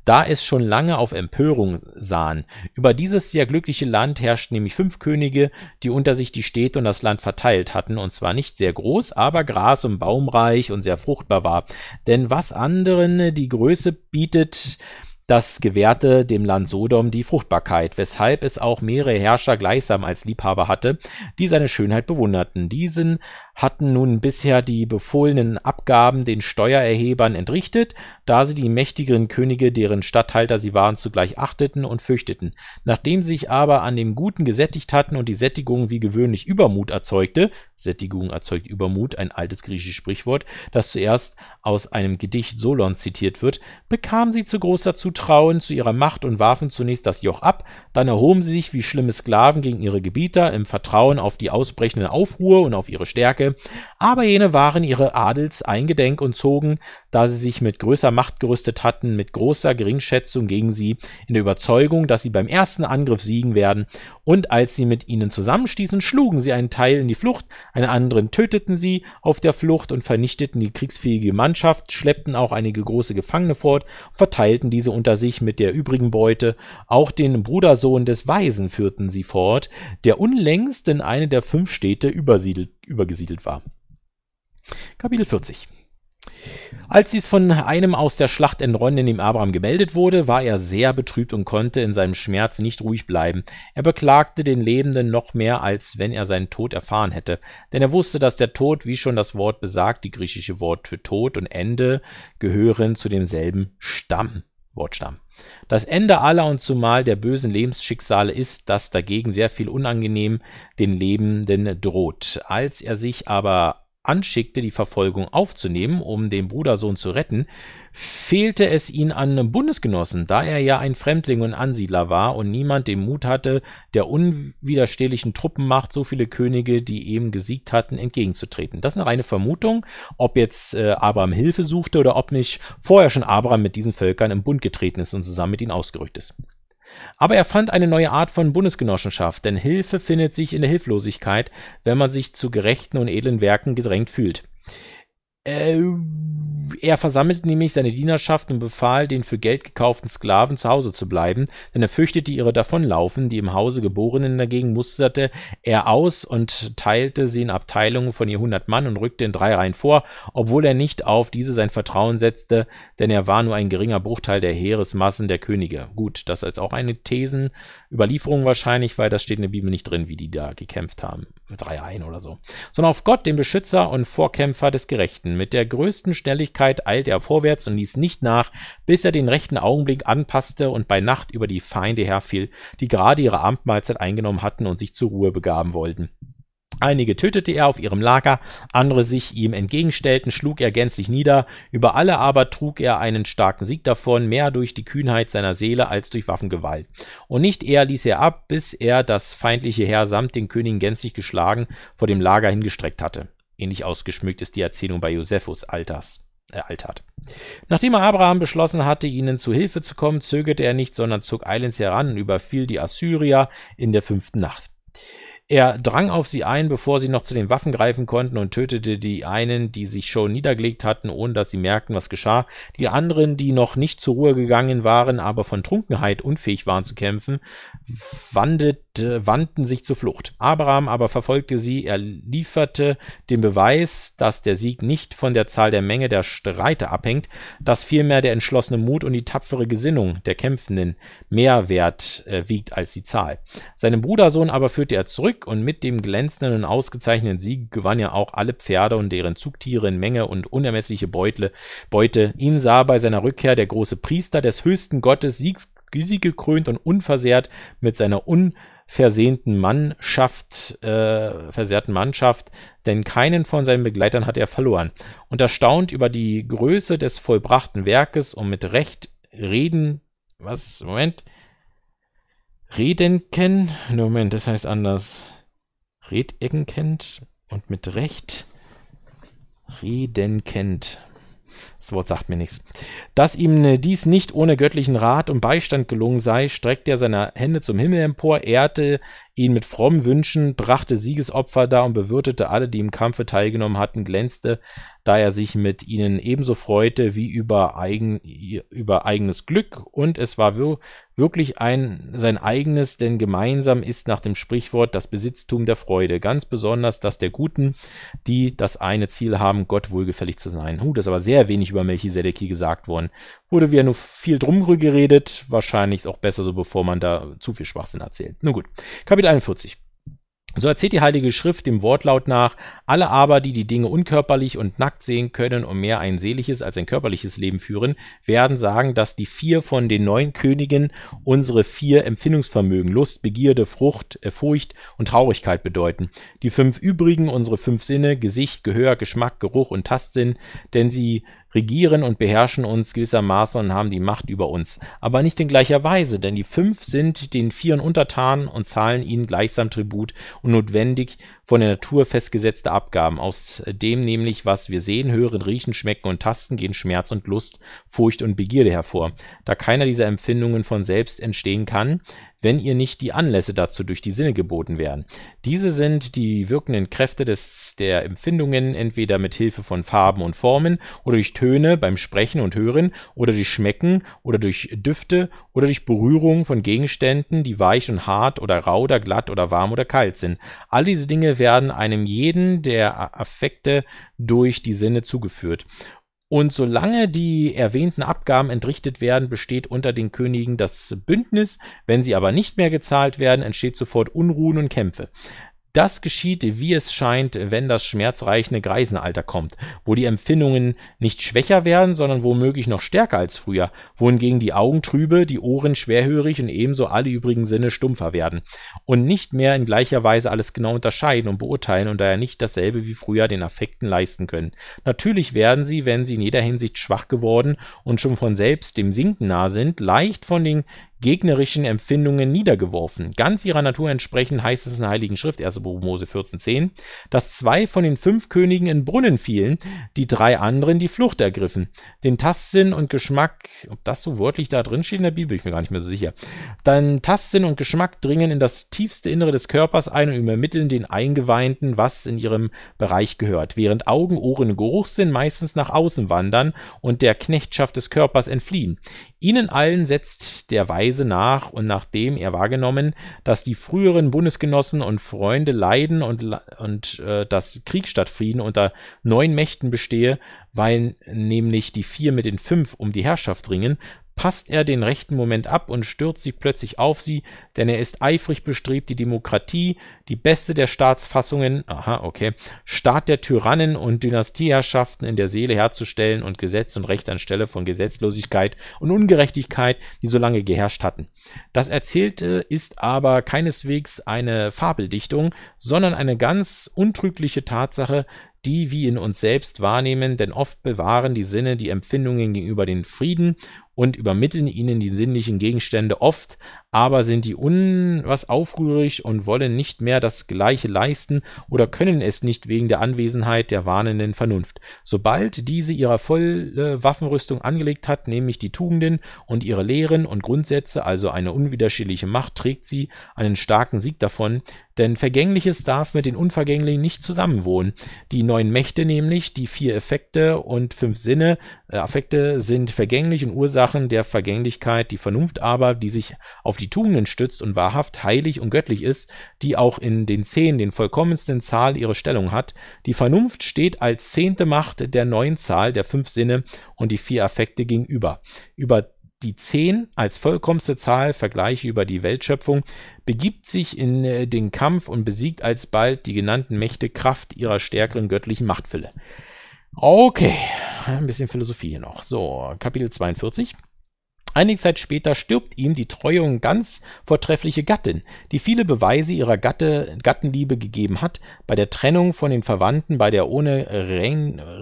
[SPEAKER 1] Da es schon lange auf Empörung sahen. Über dieses sehr glückliche Land herrschten nämlich fünf Könige, die unter sich die Städte und das Land verteilt hatten, und zwar nicht nicht sehr groß, aber gras- und baumreich und sehr fruchtbar war. Denn was anderen die Größe bietet, das gewährte dem Land Sodom die Fruchtbarkeit, weshalb es auch mehrere Herrscher gleichsam als Liebhaber hatte, die seine Schönheit bewunderten. Diesen hatten nun bisher die befohlenen Abgaben den Steuererhebern entrichtet, da sie die mächtigeren Könige, deren Statthalter sie waren, zugleich achteten und fürchteten. Nachdem sie sich aber an dem Guten gesättigt hatten und die Sättigung wie gewöhnlich Übermut erzeugte (Sättigung erzeugt Übermut, ein altes griechisches Sprichwort, das zuerst aus einem Gedicht Solons zitiert wird), bekamen sie zu großer Zutrauen zu ihrer Macht und warfen zunächst das Joch ab, dann erhoben sie sich wie schlimme Sklaven gegen ihre Gebieter im Vertrauen auf die ausbrechende Aufruhr und auf ihre Stärke Marke aber jene waren ihre Adels eingedenk und zogen, da sie sich mit größer Macht gerüstet hatten, mit großer Geringschätzung gegen sie, in der Überzeugung, dass sie beim ersten Angriff siegen werden, und als sie mit ihnen zusammenstießen, schlugen sie einen Teil in die Flucht, einen anderen töteten sie auf der Flucht und vernichteten die kriegsfähige Mannschaft, schleppten auch einige große Gefangene fort, verteilten diese unter sich mit der übrigen Beute, auch den Brudersohn des Weisen führten sie fort, der unlängst in eine der fünf Städte übergesiedelt war. Kapitel 40 Als dies von einem aus der Schlacht entronnen dem Abraham gemeldet wurde, war er sehr betrübt und konnte in seinem Schmerz nicht ruhig bleiben. Er beklagte den Lebenden noch mehr, als wenn er seinen Tod erfahren hätte, denn er wusste, dass der Tod, wie schon das Wort besagt, die griechische Wort für Tod und Ende gehören zu demselben Stamm, Wortstamm. Das Ende aller und zumal der bösen Lebensschicksale ist, dass dagegen sehr viel unangenehm den Lebenden droht. Als er sich aber anschickte, die Verfolgung aufzunehmen, um den Brudersohn zu retten, fehlte es ihn an einem Bundesgenossen, da er ja ein Fremdling und Ansiedler war und niemand den Mut hatte, der unwiderstehlichen Truppenmacht so viele Könige, die eben gesiegt hatten, entgegenzutreten. Das ist eine reine Vermutung, ob jetzt äh, Abraham Hilfe suchte oder ob nicht vorher schon Abraham mit diesen Völkern im Bund getreten ist und zusammen mit ihnen ausgerückt ist. Aber er fand eine neue Art von Bundesgenossenschaft, denn Hilfe findet sich in der Hilflosigkeit, wenn man sich zu gerechten und edlen Werken gedrängt fühlt. Äh, er versammelte nämlich seine Dienerschaft und befahl, den für Geld gekauften Sklaven zu Hause zu bleiben, denn er fürchtete ihre Davonlaufen, die im Hause Geborenen dagegen musterte er aus und teilte sie in Abteilungen von ihr hundert Mann und rückte in drei Reihen vor, obwohl er nicht auf diese sein Vertrauen setzte, denn er war nur ein geringer Bruchteil der Heeresmassen der Könige. Gut, das ist auch eine Thesenüberlieferung wahrscheinlich, weil das steht in der Bibel nicht drin, wie die da gekämpft haben, mit drei Reihen oder so, sondern auf Gott, den Beschützer und Vorkämpfer des Gerechten mit der größten Schnelligkeit eilte er vorwärts und ließ nicht nach, bis er den rechten Augenblick anpasste und bei Nacht über die Feinde herfiel, die gerade ihre Abendmahlzeit eingenommen hatten und sich zur Ruhe begaben wollten. Einige tötete er auf ihrem Lager, andere sich ihm entgegenstellten, schlug er gänzlich nieder, über alle aber trug er einen starken Sieg davon, mehr durch die Kühnheit seiner Seele als durch Waffengewalt. Und nicht eher ließ er ab, bis er das feindliche Heer samt den Königen gänzlich geschlagen vor dem Lager hingestreckt hatte. Ähnlich ausgeschmückt ist die Erzählung bei Josephus Alters, äh, Altert. Nachdem er Abraham beschlossen hatte, ihnen zu Hilfe zu kommen, zögerte er nicht, sondern zog eilends heran und überfiel die Assyrier in der fünften Nacht. Er drang auf sie ein, bevor sie noch zu den Waffen greifen konnten und tötete die einen, die sich schon niedergelegt hatten, ohne dass sie merkten, was geschah, die anderen, die noch nicht zur Ruhe gegangen waren, aber von Trunkenheit unfähig waren zu kämpfen, wandelt äh, wandten sich zur Flucht. Abraham aber verfolgte sie, er lieferte den Beweis, dass der Sieg nicht von der Zahl der Menge der Streiter abhängt, dass vielmehr der entschlossene Mut und die tapfere Gesinnung der Kämpfenden mehr Wert äh, wiegt als die Zahl. Seinen Brudersohn aber führte er zurück und mit dem glänzenden und ausgezeichneten Sieg gewann er auch alle Pferde und deren Zugtiere in Menge und unermessliche Beutle, Beute. Ihn sah bei seiner Rückkehr der große Priester des höchsten Gottes Siegs, Sieg gekrönt und unversehrt mit seiner un versehnten Mannschaft, äh, versehrten Mannschaft, denn keinen von seinen Begleitern hat er verloren. Und erstaunt über die Größe des vollbrachten Werkes und mit Recht reden, was, Moment, Redenken, Moment, das heißt anders, reden kennt und mit Recht reden das Wort sagt mir nichts. Dass ihm ne dies nicht ohne göttlichen Rat und Beistand gelungen sei, streckte er seine Hände zum Himmel empor, ehrte ihn mit frommen Wünschen, brachte Siegesopfer dar und bewirtete alle, die im Kampfe teilgenommen hatten, glänzte, da er sich mit ihnen ebenso freute wie über, eigen, über eigenes Glück, und es war wirklich ein sein eigenes, denn gemeinsam ist nach dem Sprichwort das Besitztum der Freude, ganz besonders das der Guten, die das eine Ziel haben, Gott wohlgefällig zu sein. Huh, das ist aber sehr wenig über Melchizedek hier gesagt worden. Wurde wieder nur viel drum geredet, wahrscheinlich ist auch besser so, bevor man da zu viel Schwachsinn erzählt. Nun gut, Kapitel 41. So erzählt die Heilige Schrift dem Wortlaut nach, alle aber, die die Dinge unkörperlich und nackt sehen können und mehr ein seelisches als ein körperliches Leben führen, werden sagen, dass die vier von den neun Königen unsere vier Empfindungsvermögen, Lust, Begierde, Frucht, äh, Furcht und Traurigkeit bedeuten. Die fünf übrigen, unsere fünf Sinne, Gesicht, Gehör, Geschmack, Geruch und Tastsinn, denn sie regieren und beherrschen uns gewissermaßen und haben die Macht über uns. Aber nicht in gleicher Weise, denn die fünf sind den Vieren untertan und zahlen ihnen gleichsam Tribut und notwendig von der Natur festgesetzte Abgaben, aus dem nämlich, was wir sehen, hören, riechen, schmecken und tasten, gehen Schmerz und Lust, Furcht und Begierde hervor. Da keiner dieser Empfindungen von selbst entstehen kann, wenn ihr nicht die Anlässe dazu durch die Sinne geboten werden. Diese sind die wirkenden Kräfte des, der Empfindungen entweder mit Hilfe von Farben und Formen oder durch Töne beim Sprechen und Hören oder durch Schmecken oder durch Düfte oder durch Berührung von Gegenständen, die weich und hart oder rau oder glatt oder warm oder kalt sind. All diese Dinge werden einem jeden der Affekte durch die Sinne zugeführt. Und solange die erwähnten Abgaben entrichtet werden, besteht unter den Königen das Bündnis. Wenn sie aber nicht mehr gezahlt werden, entsteht sofort Unruhen und Kämpfe. Das geschieht, wie es scheint, wenn das schmerzreichende Greisenalter kommt, wo die Empfindungen nicht schwächer werden, sondern womöglich noch stärker als früher, wohingegen die Augen trübe, die Ohren schwerhörig und ebenso alle übrigen Sinne stumpfer werden und nicht mehr in gleicher Weise alles genau unterscheiden und beurteilen und daher nicht dasselbe wie früher den Affekten leisten können. Natürlich werden sie, wenn sie in jeder Hinsicht schwach geworden und schon von selbst dem Sinken nah sind, leicht von den gegnerischen Empfindungen niedergeworfen. Ganz ihrer Natur entsprechend heißt es in der Heiligen Schrift, 1. Buch Mose 14,10, dass zwei von den fünf Königen in Brunnen fielen, die drei anderen die Flucht ergriffen. Den Tastsinn und Geschmack, ob das so wörtlich da drin steht in der Bibel, bin ich mir gar nicht mehr so sicher. Dann Tastsinn und Geschmack dringen in das tiefste Innere des Körpers ein und übermitteln den Eingeweihten, was in ihrem Bereich gehört, während Augen, Ohren und Geruchssinn meistens nach außen wandern und der Knechtschaft des Körpers entfliehen. Ihnen allen setzt der Weise Reise nach und nachdem er wahrgenommen, dass die früheren Bundesgenossen und Freunde leiden und, und äh, dass Krieg statt Frieden unter neun Mächten bestehe, weil nämlich die vier mit den fünf um die Herrschaft ringen, passt er den rechten Moment ab und stürzt sich plötzlich auf sie, denn er ist eifrig bestrebt, die Demokratie, die beste der Staatsfassungen, aha, okay, Staat der Tyrannen und Dynastieherrschaften in der Seele herzustellen und Gesetz und Recht anstelle von Gesetzlosigkeit und Ungerechtigkeit, die so lange geherrscht hatten. Das Erzählte ist aber keineswegs eine Fabeldichtung, sondern eine ganz untrügliche Tatsache, die wie in uns selbst wahrnehmen, denn oft bewahren die Sinne die Empfindungen gegenüber den Frieden und übermitteln ihnen die sinnlichen Gegenstände oft aber sind die unwas aufrührig und wollen nicht mehr das Gleiche leisten oder können es nicht wegen der Anwesenheit der warnenden Vernunft. Sobald diese ihre volle Waffenrüstung angelegt hat, nämlich die Tugenden und ihre Lehren und Grundsätze, also eine unwiderstehliche Macht, trägt sie einen starken Sieg davon, denn Vergängliches darf mit den Unvergänglichen nicht zusammenwohnen. Die neun Mächte nämlich, die vier Effekte und fünf Sinne, äh, Affekte sind vergänglich und Ursachen der Vergänglichkeit, die Vernunft aber, die sich auf die die Tugenden stützt und wahrhaft heilig und göttlich ist, die auch in den Zehn, den vollkommensten Zahl, ihre Stellung hat. Die Vernunft steht als zehnte Macht der neuen Zahl, der fünf Sinne und die vier Affekte gegenüber. Über die Zehn als vollkommenste Zahl, Vergleiche über die Weltschöpfung, begibt sich in äh, den Kampf und besiegt alsbald die genannten Mächte Kraft ihrer stärkeren göttlichen Machtfülle. Okay, ein bisschen Philosophie hier noch. So, Kapitel 42. Einige Zeit später stirbt ihm die treue und ganz vortreffliche Gattin, die viele Beweise ihrer Gattenliebe gegeben hat, bei der Trennung von den Verwandten, bei der ohne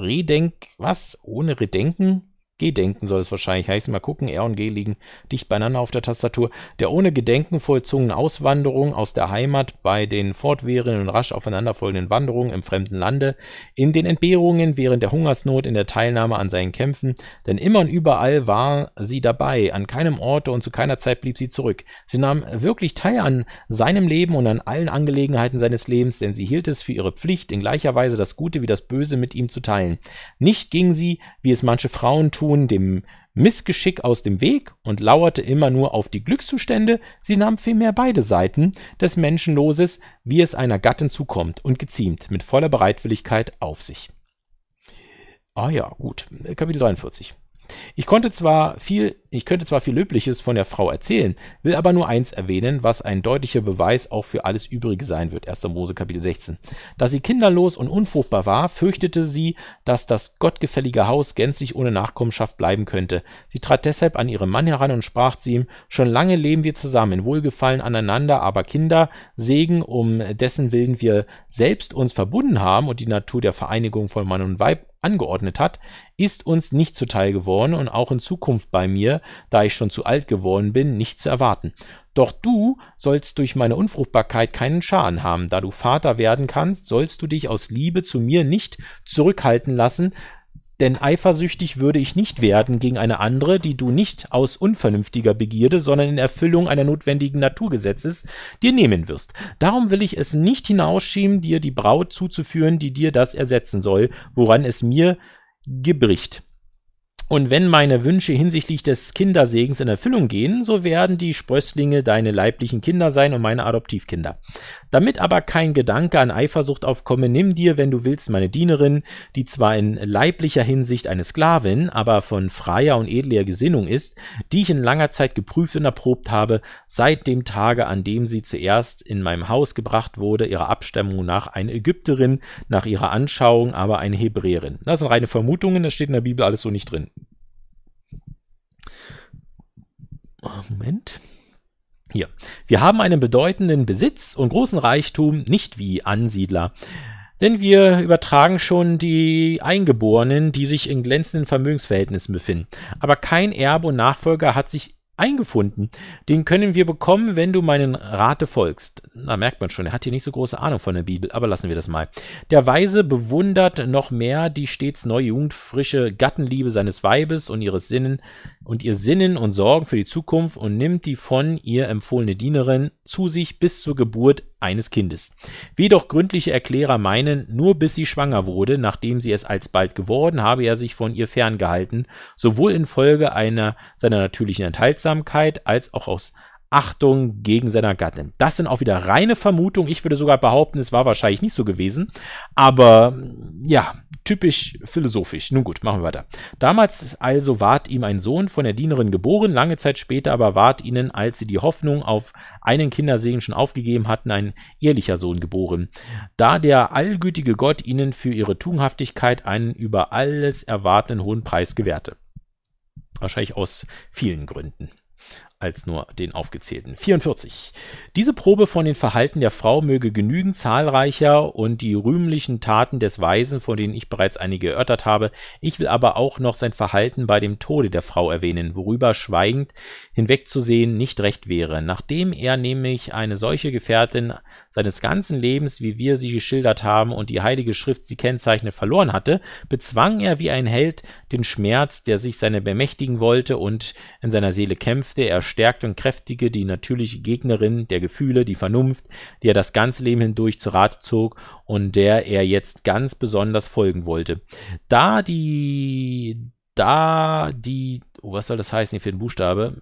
[SPEAKER 1] Redenk, was? ohne Redenken Gedenken soll es wahrscheinlich heißen. Mal gucken, R und G liegen dicht beieinander auf der Tastatur. Der ohne Gedenken vollzogenen Auswanderung aus der Heimat bei den fortwährenden und rasch aufeinanderfolgenden Wanderungen im fremden Lande, in den Entbehrungen während der Hungersnot, in der Teilnahme an seinen Kämpfen, denn immer und überall war sie dabei, an keinem Orte und zu keiner Zeit blieb sie zurück. Sie nahm wirklich teil an seinem Leben und an allen Angelegenheiten seines Lebens, denn sie hielt es für ihre Pflicht, in gleicher Weise das Gute wie das Böse mit ihm zu teilen. Nicht ging sie, wie es manche Frauen tun, nun dem Missgeschick aus dem Weg und lauerte immer nur auf die Glückszustände, sie nahm vielmehr beide Seiten des Menschenloses, wie es einer Gattin zukommt und geziemt, mit voller Bereitwilligkeit auf sich. Ah ja, gut, Kapitel 43. Ich konnte zwar viel, ich könnte zwar viel Löbliches von der Frau erzählen, will aber nur eins erwähnen, was ein deutlicher Beweis auch für alles Übrige sein wird. 1. Mose Kapitel 16. Da sie kinderlos und unfruchtbar war, fürchtete sie, dass das gottgefällige Haus gänzlich ohne Nachkommenschaft bleiben könnte. Sie trat deshalb an ihren Mann heran und sprach zu ihm, schon lange leben wir zusammen, in Wohlgefallen aneinander, aber Kinder, Segen, um dessen willen wir selbst uns verbunden haben und die Natur der Vereinigung von Mann und Weib angeordnet hat, ist uns nicht zuteil geworden und auch in Zukunft bei mir, da ich schon zu alt geworden bin, nicht zu erwarten. Doch du sollst durch meine Unfruchtbarkeit keinen Schaden haben. Da du Vater werden kannst, sollst du dich aus Liebe zu mir nicht zurückhalten lassen, denn eifersüchtig würde ich nicht werden gegen eine andere, die du nicht aus unvernünftiger Begierde, sondern in Erfüllung einer notwendigen Naturgesetzes dir nehmen wirst. Darum will ich es nicht hinausschieben, dir die Braut zuzuführen, die dir das ersetzen soll, woran es mir gebricht. Und wenn meine Wünsche hinsichtlich des Kindersegens in Erfüllung gehen, so werden die Sprösslinge deine leiblichen Kinder sein und meine Adoptivkinder. Damit aber kein Gedanke an Eifersucht aufkomme, nimm dir, wenn du willst, meine Dienerin, die zwar in leiblicher Hinsicht eine Sklavin, aber von freier und edler Gesinnung ist, die ich in langer Zeit geprüft und erprobt habe, seit dem Tage, an dem sie zuerst in meinem Haus gebracht wurde, ihrer Abstammung nach eine Ägypterin, nach ihrer Anschauung aber eine Hebräerin. Das sind reine Vermutungen, das steht in der Bibel alles so nicht drin. Ah, Moment. Hier. Wir haben einen bedeutenden Besitz und großen Reichtum, nicht wie Ansiedler. Denn wir übertragen schon die Eingeborenen, die sich in glänzenden Vermögensverhältnissen befinden. Aber kein Erbe und Nachfolger hat sich eingefunden. Den können wir bekommen, wenn du meinen Rate folgst. Da merkt man schon, er hat hier nicht so große Ahnung von der Bibel, aber lassen wir das mal. Der Weise bewundert noch mehr die stets neue jugendfrische Gattenliebe seines Weibes und ihres Sinnen, und ihr Sinnen und Sorgen für die Zukunft und nimmt die von ihr empfohlene Dienerin zu sich bis zur Geburt eines Kindes. Wie doch gründliche Erklärer meinen, nur bis sie schwanger wurde, nachdem sie es alsbald geworden, habe er sich von ihr ferngehalten, sowohl infolge einer seiner natürlichen Enthaltsamkeit als auch aus Achtung gegen seiner Gattin. Das sind auch wieder reine Vermutungen. Ich würde sogar behaupten, es war wahrscheinlich nicht so gewesen. Aber ja, typisch philosophisch. Nun gut, machen wir weiter. Damals also ward ihm ein Sohn von der Dienerin geboren, lange Zeit später aber ward ihnen, als sie die Hoffnung auf einen Kindersegen schon aufgegeben hatten, ein ehrlicher Sohn geboren. Da der allgütige Gott ihnen für ihre Tugendhaftigkeit einen über alles erwartenden hohen Preis gewährte. Wahrscheinlich aus vielen Gründen als nur den aufgezählten. 44. Diese Probe von den Verhalten der Frau möge genügen, zahlreicher und die rühmlichen Taten des Weisen, von denen ich bereits einige erörtert habe. Ich will aber auch noch sein Verhalten bei dem Tode der Frau erwähnen, worüber schweigend hinwegzusehen nicht recht wäre. Nachdem er nämlich eine solche Gefährtin seines ganzen Lebens, wie wir sie geschildert haben und die Heilige Schrift sie kennzeichnet, verloren hatte, bezwang er wie ein Held den Schmerz, der sich seiner bemächtigen wollte und in seiner Seele kämpfte. Er stärkte und kräftige die natürliche Gegnerin der Gefühle, die Vernunft, die er das ganze Leben hindurch zu Rate zog und der er jetzt ganz besonders folgen wollte. Da die, da die, oh, was soll das heißen hier für den Buchstabe?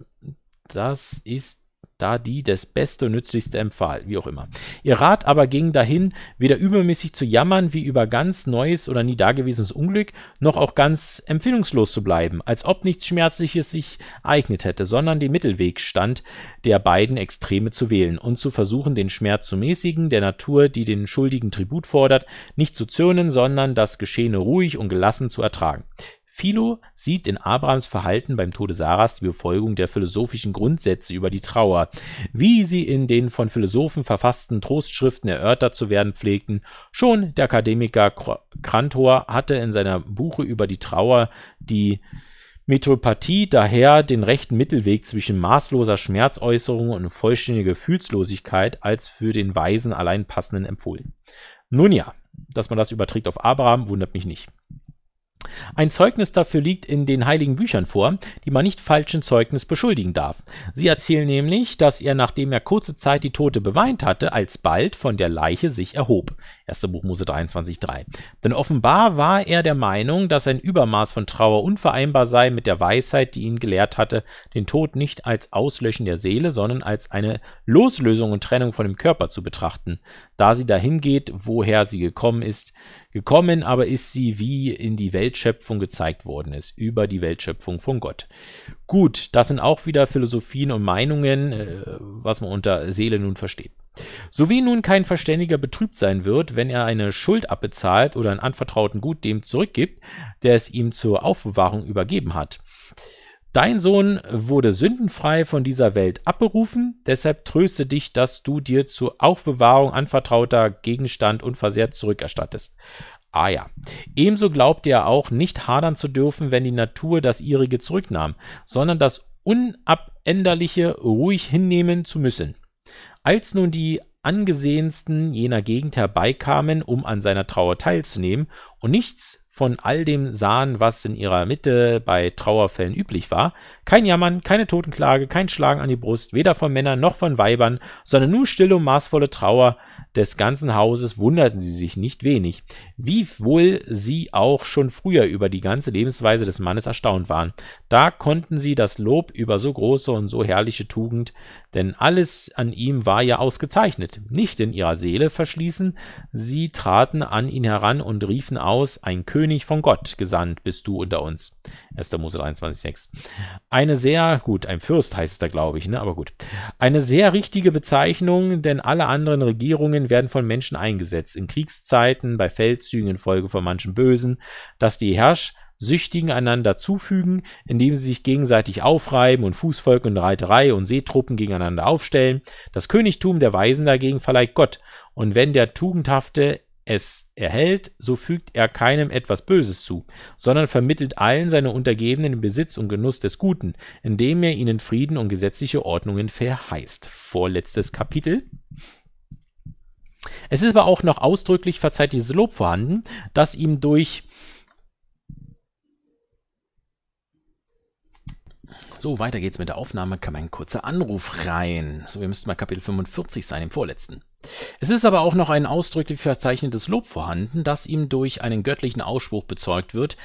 [SPEAKER 1] Das ist da die das Beste und Nützlichste empfahl, wie auch immer. Ihr Rat aber ging dahin, weder übermäßig zu jammern wie über ganz neues oder nie dagewesenes Unglück, noch auch ganz empfindungslos zu bleiben, als ob nichts Schmerzliches sich eignet hätte, sondern den Mittelweg stand, der beiden Extreme zu wählen und zu versuchen, den Schmerz zu mäßigen, der Natur, die den schuldigen Tribut fordert, nicht zu zürnen, sondern das Geschehene ruhig und gelassen zu ertragen. Philo sieht in Abrahams Verhalten beim Tode Saras die Befolgung der philosophischen Grundsätze über die Trauer, wie sie in den von Philosophen verfassten Trostschriften erörtert zu werden pflegten. Schon der Akademiker Krantor hatte in seiner Buche über die Trauer die Metropathie daher den rechten Mittelweg zwischen maßloser Schmerzäußerung und vollständiger Gefühlslosigkeit als für den weisen, allein passenden empfohlen. Nun ja, dass man das überträgt auf Abraham, wundert mich nicht. Ein Zeugnis dafür liegt in den heiligen Büchern vor, die man nicht falschen Zeugnis beschuldigen darf. Sie erzählen nämlich, dass er, nachdem er kurze Zeit die Tote beweint hatte, alsbald von der Leiche sich erhob 1. Buch Mose 23,3. Denn offenbar war er der Meinung, dass ein Übermaß von Trauer unvereinbar sei mit der Weisheit, die ihn gelehrt hatte, den Tod nicht als Auslöschen der Seele, sondern als eine Loslösung und Trennung von dem Körper zu betrachten, da sie dahin geht, woher sie gekommen ist, gekommen aber ist sie, wie in die Weltschöpfung gezeigt worden ist, über die Weltschöpfung von Gott. Gut, das sind auch wieder Philosophien und Meinungen, äh, was man unter Seele nun versteht. So wie nun kein Verständiger betrübt sein wird, wenn er eine Schuld abbezahlt oder ein anvertrauten Gut dem zurückgibt, der es ihm zur Aufbewahrung übergeben hat. Dein Sohn wurde sündenfrei von dieser Welt abberufen, deshalb tröste dich, dass du dir zur Aufbewahrung anvertrauter Gegenstand unversehrt zurückerstattest. Ah ja. Ebenso glaubt er auch, nicht hadern zu dürfen, wenn die Natur das ihrige zurücknahm, sondern das Unabänderliche ruhig hinnehmen zu müssen. Als nun die Angesehensten jener Gegend herbeikamen, um an seiner Trauer teilzunehmen und nichts von all dem sahen, was in ihrer Mitte bei Trauerfällen üblich war, kein Jammern, keine Totenklage, kein Schlagen an die Brust, weder von Männern noch von Weibern, sondern nur stille und maßvolle Trauer, des ganzen Hauses wunderten sie sich nicht wenig, wie wohl sie auch schon früher über die ganze Lebensweise des Mannes erstaunt waren. Da konnten sie das Lob über so große und so herrliche Tugend, denn alles an ihm war ja ausgezeichnet, nicht in ihrer Seele verschließen, sie traten an ihn heran und riefen aus, ein König von Gott gesandt bist du unter uns. 1. Mose 23,6. Eine sehr, gut, ein Fürst heißt es da, glaube ich, ne? aber gut. Eine sehr richtige Bezeichnung, denn alle anderen Regierungen Rüstungen werden von Menschen eingesetzt, in Kriegszeiten, bei Feldzügen infolge von manchem Bösen, dass die Herrschsüchtigen einander zufügen, indem sie sich gegenseitig aufreiben und Fußvolk und Reiterei und Seetruppen gegeneinander aufstellen. Das Königtum der Weisen dagegen verleiht Gott, und wenn der Tugendhafte es erhält, so fügt er keinem etwas Böses zu, sondern vermittelt allen seine Untergebenen den Besitz und Genuss des Guten, indem er ihnen Frieden und gesetzliche Ordnungen verheißt. Vorletztes Kapitel. Es ist aber auch noch ausdrücklich verzeiht dieses Lob vorhanden, dass ihm durch So, weiter geht's mit der Aufnahme. Kam ein kurzer Anruf rein. So, wir müssten mal Kapitel 45 sein, im vorletzten. Es ist aber auch noch ein ausdrücklich verzeichnetes Lob vorhanden, das ihm durch einen göttlichen Ausspruch bezeugt wird,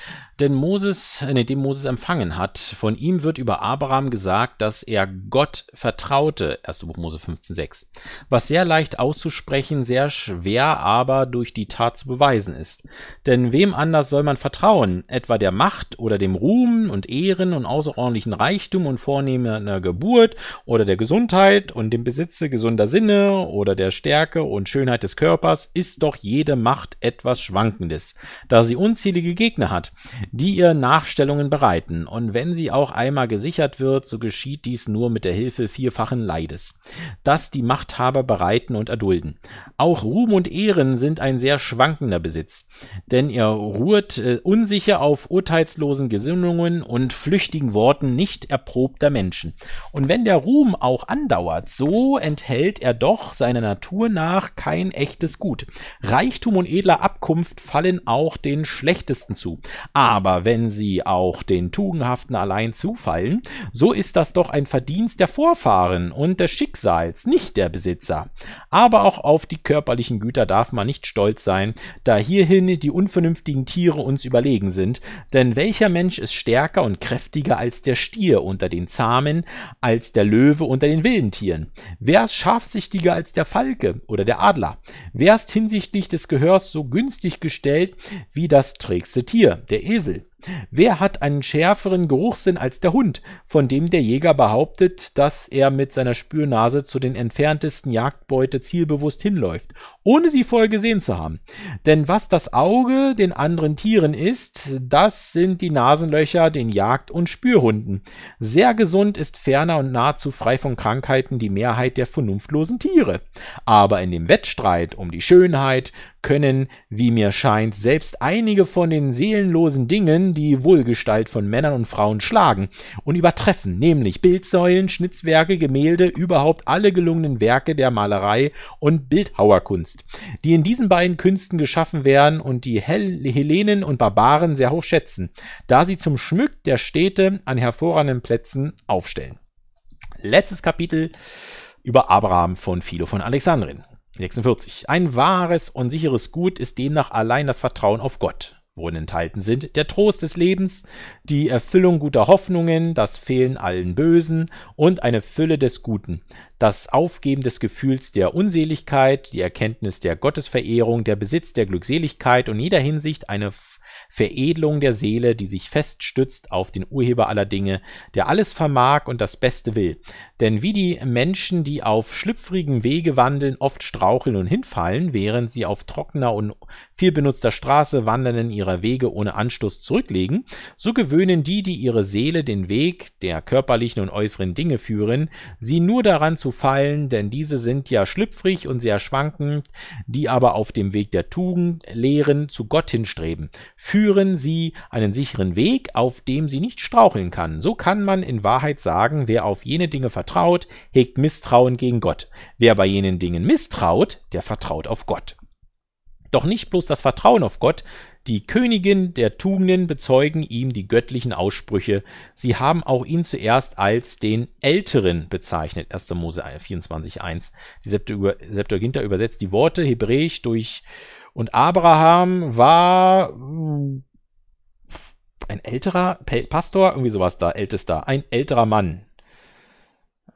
[SPEAKER 1] denn Moses, äh, nee, den Moses empfangen hat. Von ihm wird über Abraham gesagt, dass er Gott vertraute, 1. Buch Mose 15,6, was sehr leicht auszusprechen, sehr schwer aber durch die Tat zu beweisen ist. Denn wem anders soll man vertrauen, etwa der Macht oder dem Ruhm und Ehren und außerordentlichen Reichtum und vornehmer Geburt oder der Gesundheit und dem Besitze gesunder Sinne oder der Stärke und Schönheit des Körpers ist doch jede Macht etwas Schwankendes, da sie unzählige Gegner hat, die ihr Nachstellungen bereiten, und wenn sie auch einmal gesichert wird, so geschieht dies nur mit der Hilfe vierfachen Leides, das die Machthaber bereiten und erdulden. Auch Ruhm und Ehren sind ein sehr schwankender Besitz, denn ihr ruht äh, unsicher auf urteilslosen Gesinnungen und flüchtigen Worten nicht erprobter Menschen. Und wenn der Ruhm auch andauert, so enthält er doch seine Natur Natur nach kein echtes Gut. Reichtum und edler Abkunft fallen auch den Schlechtesten zu. Aber wenn sie auch den Tugendhaften allein zufallen, so ist das doch ein Verdienst der Vorfahren und des Schicksals, nicht der Besitzer. Aber auch auf die körperlichen Güter darf man nicht stolz sein, da hierhin die unvernünftigen Tiere uns überlegen sind, denn welcher Mensch ist stärker und kräftiger als der Stier unter den Zahmen, als der Löwe unter den wilden Tieren? Wer ist scharfsichtiger als der Falke? Zecke oder der Adler. Wer ist hinsichtlich des Gehörs so günstig gestellt wie das trägste Tier, der Esel? Wer hat einen schärferen Geruchssinn als der Hund, von dem der Jäger behauptet, dass er mit seiner Spürnase zu den entferntesten Jagdbeute zielbewusst hinläuft, ohne sie vorher gesehen zu haben? Denn was das Auge den anderen Tieren ist, das sind die Nasenlöcher den Jagd- und Spürhunden. Sehr gesund ist ferner und nahezu frei von Krankheiten die Mehrheit der vernunftlosen Tiere. Aber in dem Wettstreit um die Schönheit, können, wie mir scheint, selbst einige von den seelenlosen Dingen die Wohlgestalt von Männern und Frauen schlagen und übertreffen, nämlich Bildsäulen, Schnitzwerke, Gemälde, überhaupt alle gelungenen Werke der Malerei und Bildhauerkunst, die in diesen beiden Künsten geschaffen werden und die Hel Hellenen und Barbaren sehr hoch schätzen, da sie zum Schmück der Städte an hervorragenden Plätzen aufstellen. Letztes Kapitel über Abraham von Philo von Alexandrin. 46. Ein wahres und sicheres Gut ist demnach allein das Vertrauen auf Gott, worin enthalten sind der Trost des Lebens, die Erfüllung guter Hoffnungen, das Fehlen allen Bösen und eine Fülle des Guten, das Aufgeben des Gefühls der Unseligkeit, die Erkenntnis der Gottesverehrung, der Besitz der Glückseligkeit und in jeder Hinsicht eine Veredelung der Seele, die sich feststützt auf den Urheber aller Dinge, der alles vermag und das Beste will. Denn wie die Menschen, die auf schlüpfrigen Wege wandeln, oft straucheln und hinfallen, während sie auf trockener und viel benutzter Straße wandernden ihrer Wege ohne Anstoß zurücklegen, so gewöhnen die, die ihre Seele den Weg der körperlichen und äußeren Dinge führen, sie nur daran zu fallen, denn diese sind ja schlüpfrig und sehr schwankend, die aber auf dem Weg der Tugend, Lehren zu Gott hinstreben. Für führen sie einen sicheren Weg, auf dem sie nicht straucheln kann. So kann man in Wahrheit sagen, wer auf jene Dinge vertraut, hegt Misstrauen gegen Gott. Wer bei jenen Dingen misstraut, der vertraut auf Gott. Doch nicht bloß das Vertrauen auf Gott, die Königin der Tugenden bezeugen ihm die göttlichen Aussprüche. Sie haben auch ihn zuerst als den Älteren bezeichnet. 1. Mose 24,1. Äh, die Septuaginta übersetzt die Worte hebräisch durch und Abraham war mm, ein älterer Pastor, irgendwie sowas da, ältester, ein älterer Mann.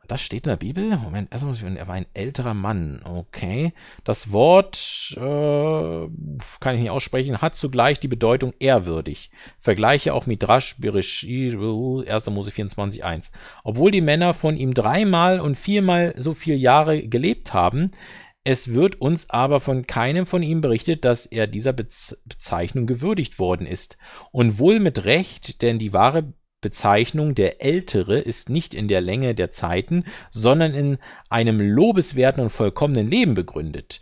[SPEAKER 1] Das steht in der Bibel? Moment, erstmal muss ich, er war ein älterer Mann. Okay. Das Wort, äh, kann ich nicht aussprechen, hat zugleich die Bedeutung ehrwürdig. Vergleiche auch Midrash Bereshit, 1. Mose 24, 1. Obwohl die Männer von ihm dreimal und viermal so viele Jahre gelebt haben, es wird uns aber von keinem von ihm berichtet, dass er dieser Bez Bezeichnung gewürdigt worden ist. Und wohl mit Recht, denn die wahre Bezeichnung der Ältere ist nicht in der Länge der Zeiten, sondern in einem lobeswerten und vollkommenen Leben begründet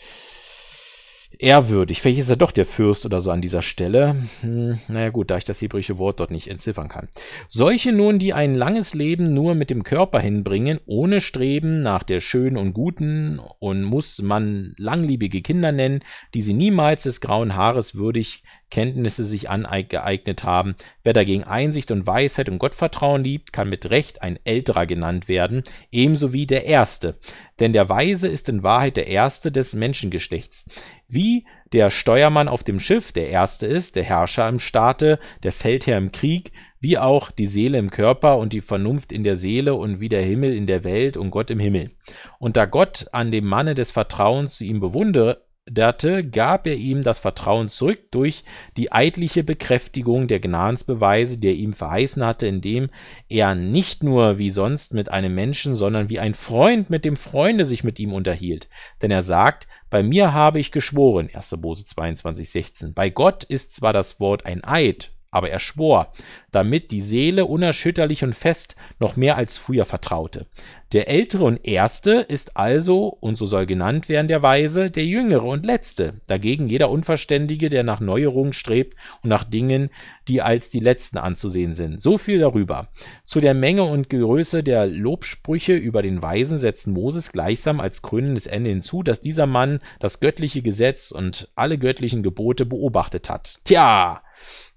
[SPEAKER 1] ehrwürdig. Vielleicht ist er doch der Fürst oder so an dieser Stelle. Hm, naja gut, da ich das hebräische Wort dort nicht entziffern kann. Solche nun, die ein langes Leben nur mit dem Körper hinbringen, ohne Streben nach der Schönen und Guten, und muss man langliebige Kinder nennen, die sie niemals des grauen Haares würdig Kenntnisse sich angeeignet haben. Wer dagegen Einsicht und Weisheit und Gottvertrauen liebt, kann mit Recht ein Älterer genannt werden, ebenso wie der Erste. Denn der Weise ist in Wahrheit der Erste des Menschengeschlechts. Wie der Steuermann auf dem Schiff der Erste ist, der Herrscher im Staate, der Feldherr im Krieg, wie auch die Seele im Körper und die Vernunft in der Seele und wie der Himmel in der Welt und Gott im Himmel. Und da Gott an dem Manne des Vertrauens zu ihm bewundere, forderte, gab er ihm das Vertrauen zurück durch die eidliche Bekräftigung der Gnadensbeweise, die er ihm verheißen hatte, indem er nicht nur wie sonst mit einem Menschen, sondern wie ein Freund mit dem Freunde sich mit ihm unterhielt. Denn er sagt, bei mir habe ich geschworen, 1. Mose 22, 16. Bei Gott ist zwar das Wort ein Eid, aber er schwor, damit die Seele unerschütterlich und fest noch mehr als früher vertraute. Der Ältere und Erste ist also, und so soll genannt werden, der Weise, der Jüngere und Letzte, dagegen jeder Unverständige, der nach Neuerungen strebt und nach Dingen, die als die Letzten anzusehen sind. So viel darüber. Zu der Menge und Größe der Lobsprüche über den Weisen setzt Moses gleichsam als krönendes Ende hinzu, dass dieser Mann das göttliche Gesetz und alle göttlichen Gebote beobachtet hat. Tja,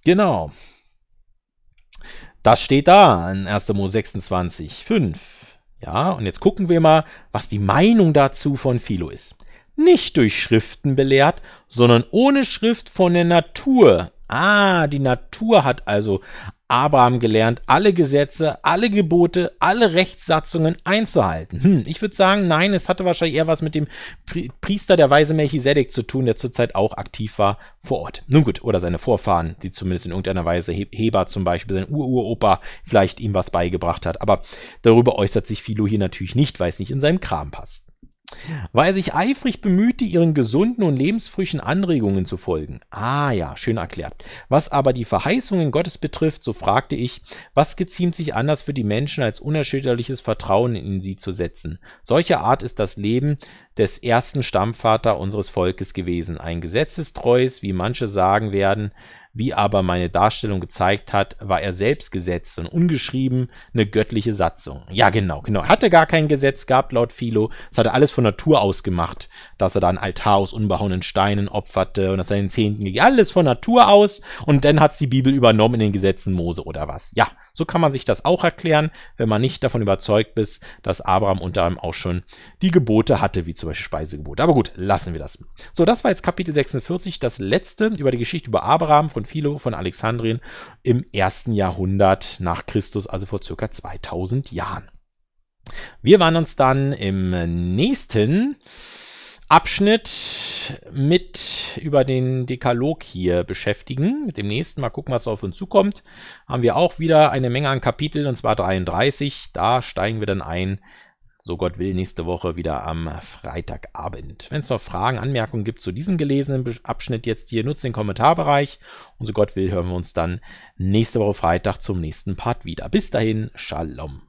[SPEAKER 1] Genau. Das steht da in 1. Mose 26, 5. Ja, und jetzt gucken wir mal, was die Meinung dazu von Philo ist. Nicht durch Schriften belehrt, sondern ohne Schrift von der Natur. Ah, die Natur hat also Abraham gelernt, alle Gesetze, alle Gebote, alle Rechtssatzungen einzuhalten. Hm, ich würde sagen, nein, es hatte wahrscheinlich eher was mit dem Pri Priester der Weise Melchisedek zu tun, der zurzeit auch aktiv war vor Ort. Nun gut, oder seine Vorfahren, die zumindest in irgendeiner Weise He Heber zum Beispiel, sein Ururopa vielleicht ihm was beigebracht hat. Aber darüber äußert sich Philo hier natürlich nicht, weil es nicht in seinem Kram passt. Weil er sich eifrig bemühte, ihren gesunden und lebensfrischen Anregungen zu folgen. Ah ja, schön erklärt. Was aber die Verheißungen Gottes betrifft, so fragte ich, was geziemt sich anders für die Menschen, als unerschütterliches Vertrauen in sie zu setzen? Solcher Art ist das Leben des ersten Stammvater unseres Volkes gewesen. Ein gesetzestreues, wie manche sagen werden, wie aber meine Darstellung gezeigt hat, war er selbst gesetzt und ungeschrieben eine göttliche Satzung. Ja, genau, genau. Er hatte gar kein Gesetz gehabt, laut Philo. Das hat er alles von Natur aus gemacht, dass er da einen Altar aus unbehauenen Steinen opferte und dass er den Zehnten ging. Alles von Natur aus und dann hat's die Bibel übernommen in den Gesetzen Mose oder was. Ja, so kann man sich das auch erklären, wenn man nicht davon überzeugt ist, dass Abraham unter anderem auch schon die Gebote hatte, wie zum Beispiel Speisegebote. Aber gut, lassen wir das. So, das war jetzt Kapitel 46, das letzte über die Geschichte über Abraham von Philo von Alexandrien im ersten Jahrhundert nach Christus, also vor circa 2000 Jahren. Wir waren uns dann im nächsten Abschnitt mit über den Dekalog hier beschäftigen. Mit dem nächsten mal gucken, was auf uns zukommt. Haben wir auch wieder eine Menge an Kapiteln, und zwar 33. Da steigen wir dann ein, so Gott will, nächste Woche wieder am Freitagabend. Wenn es noch Fragen, Anmerkungen gibt zu diesem gelesenen Abschnitt jetzt hier, nutzt den Kommentarbereich. Und so Gott will, hören wir uns dann nächste Woche Freitag zum nächsten Part wieder. Bis dahin, Shalom.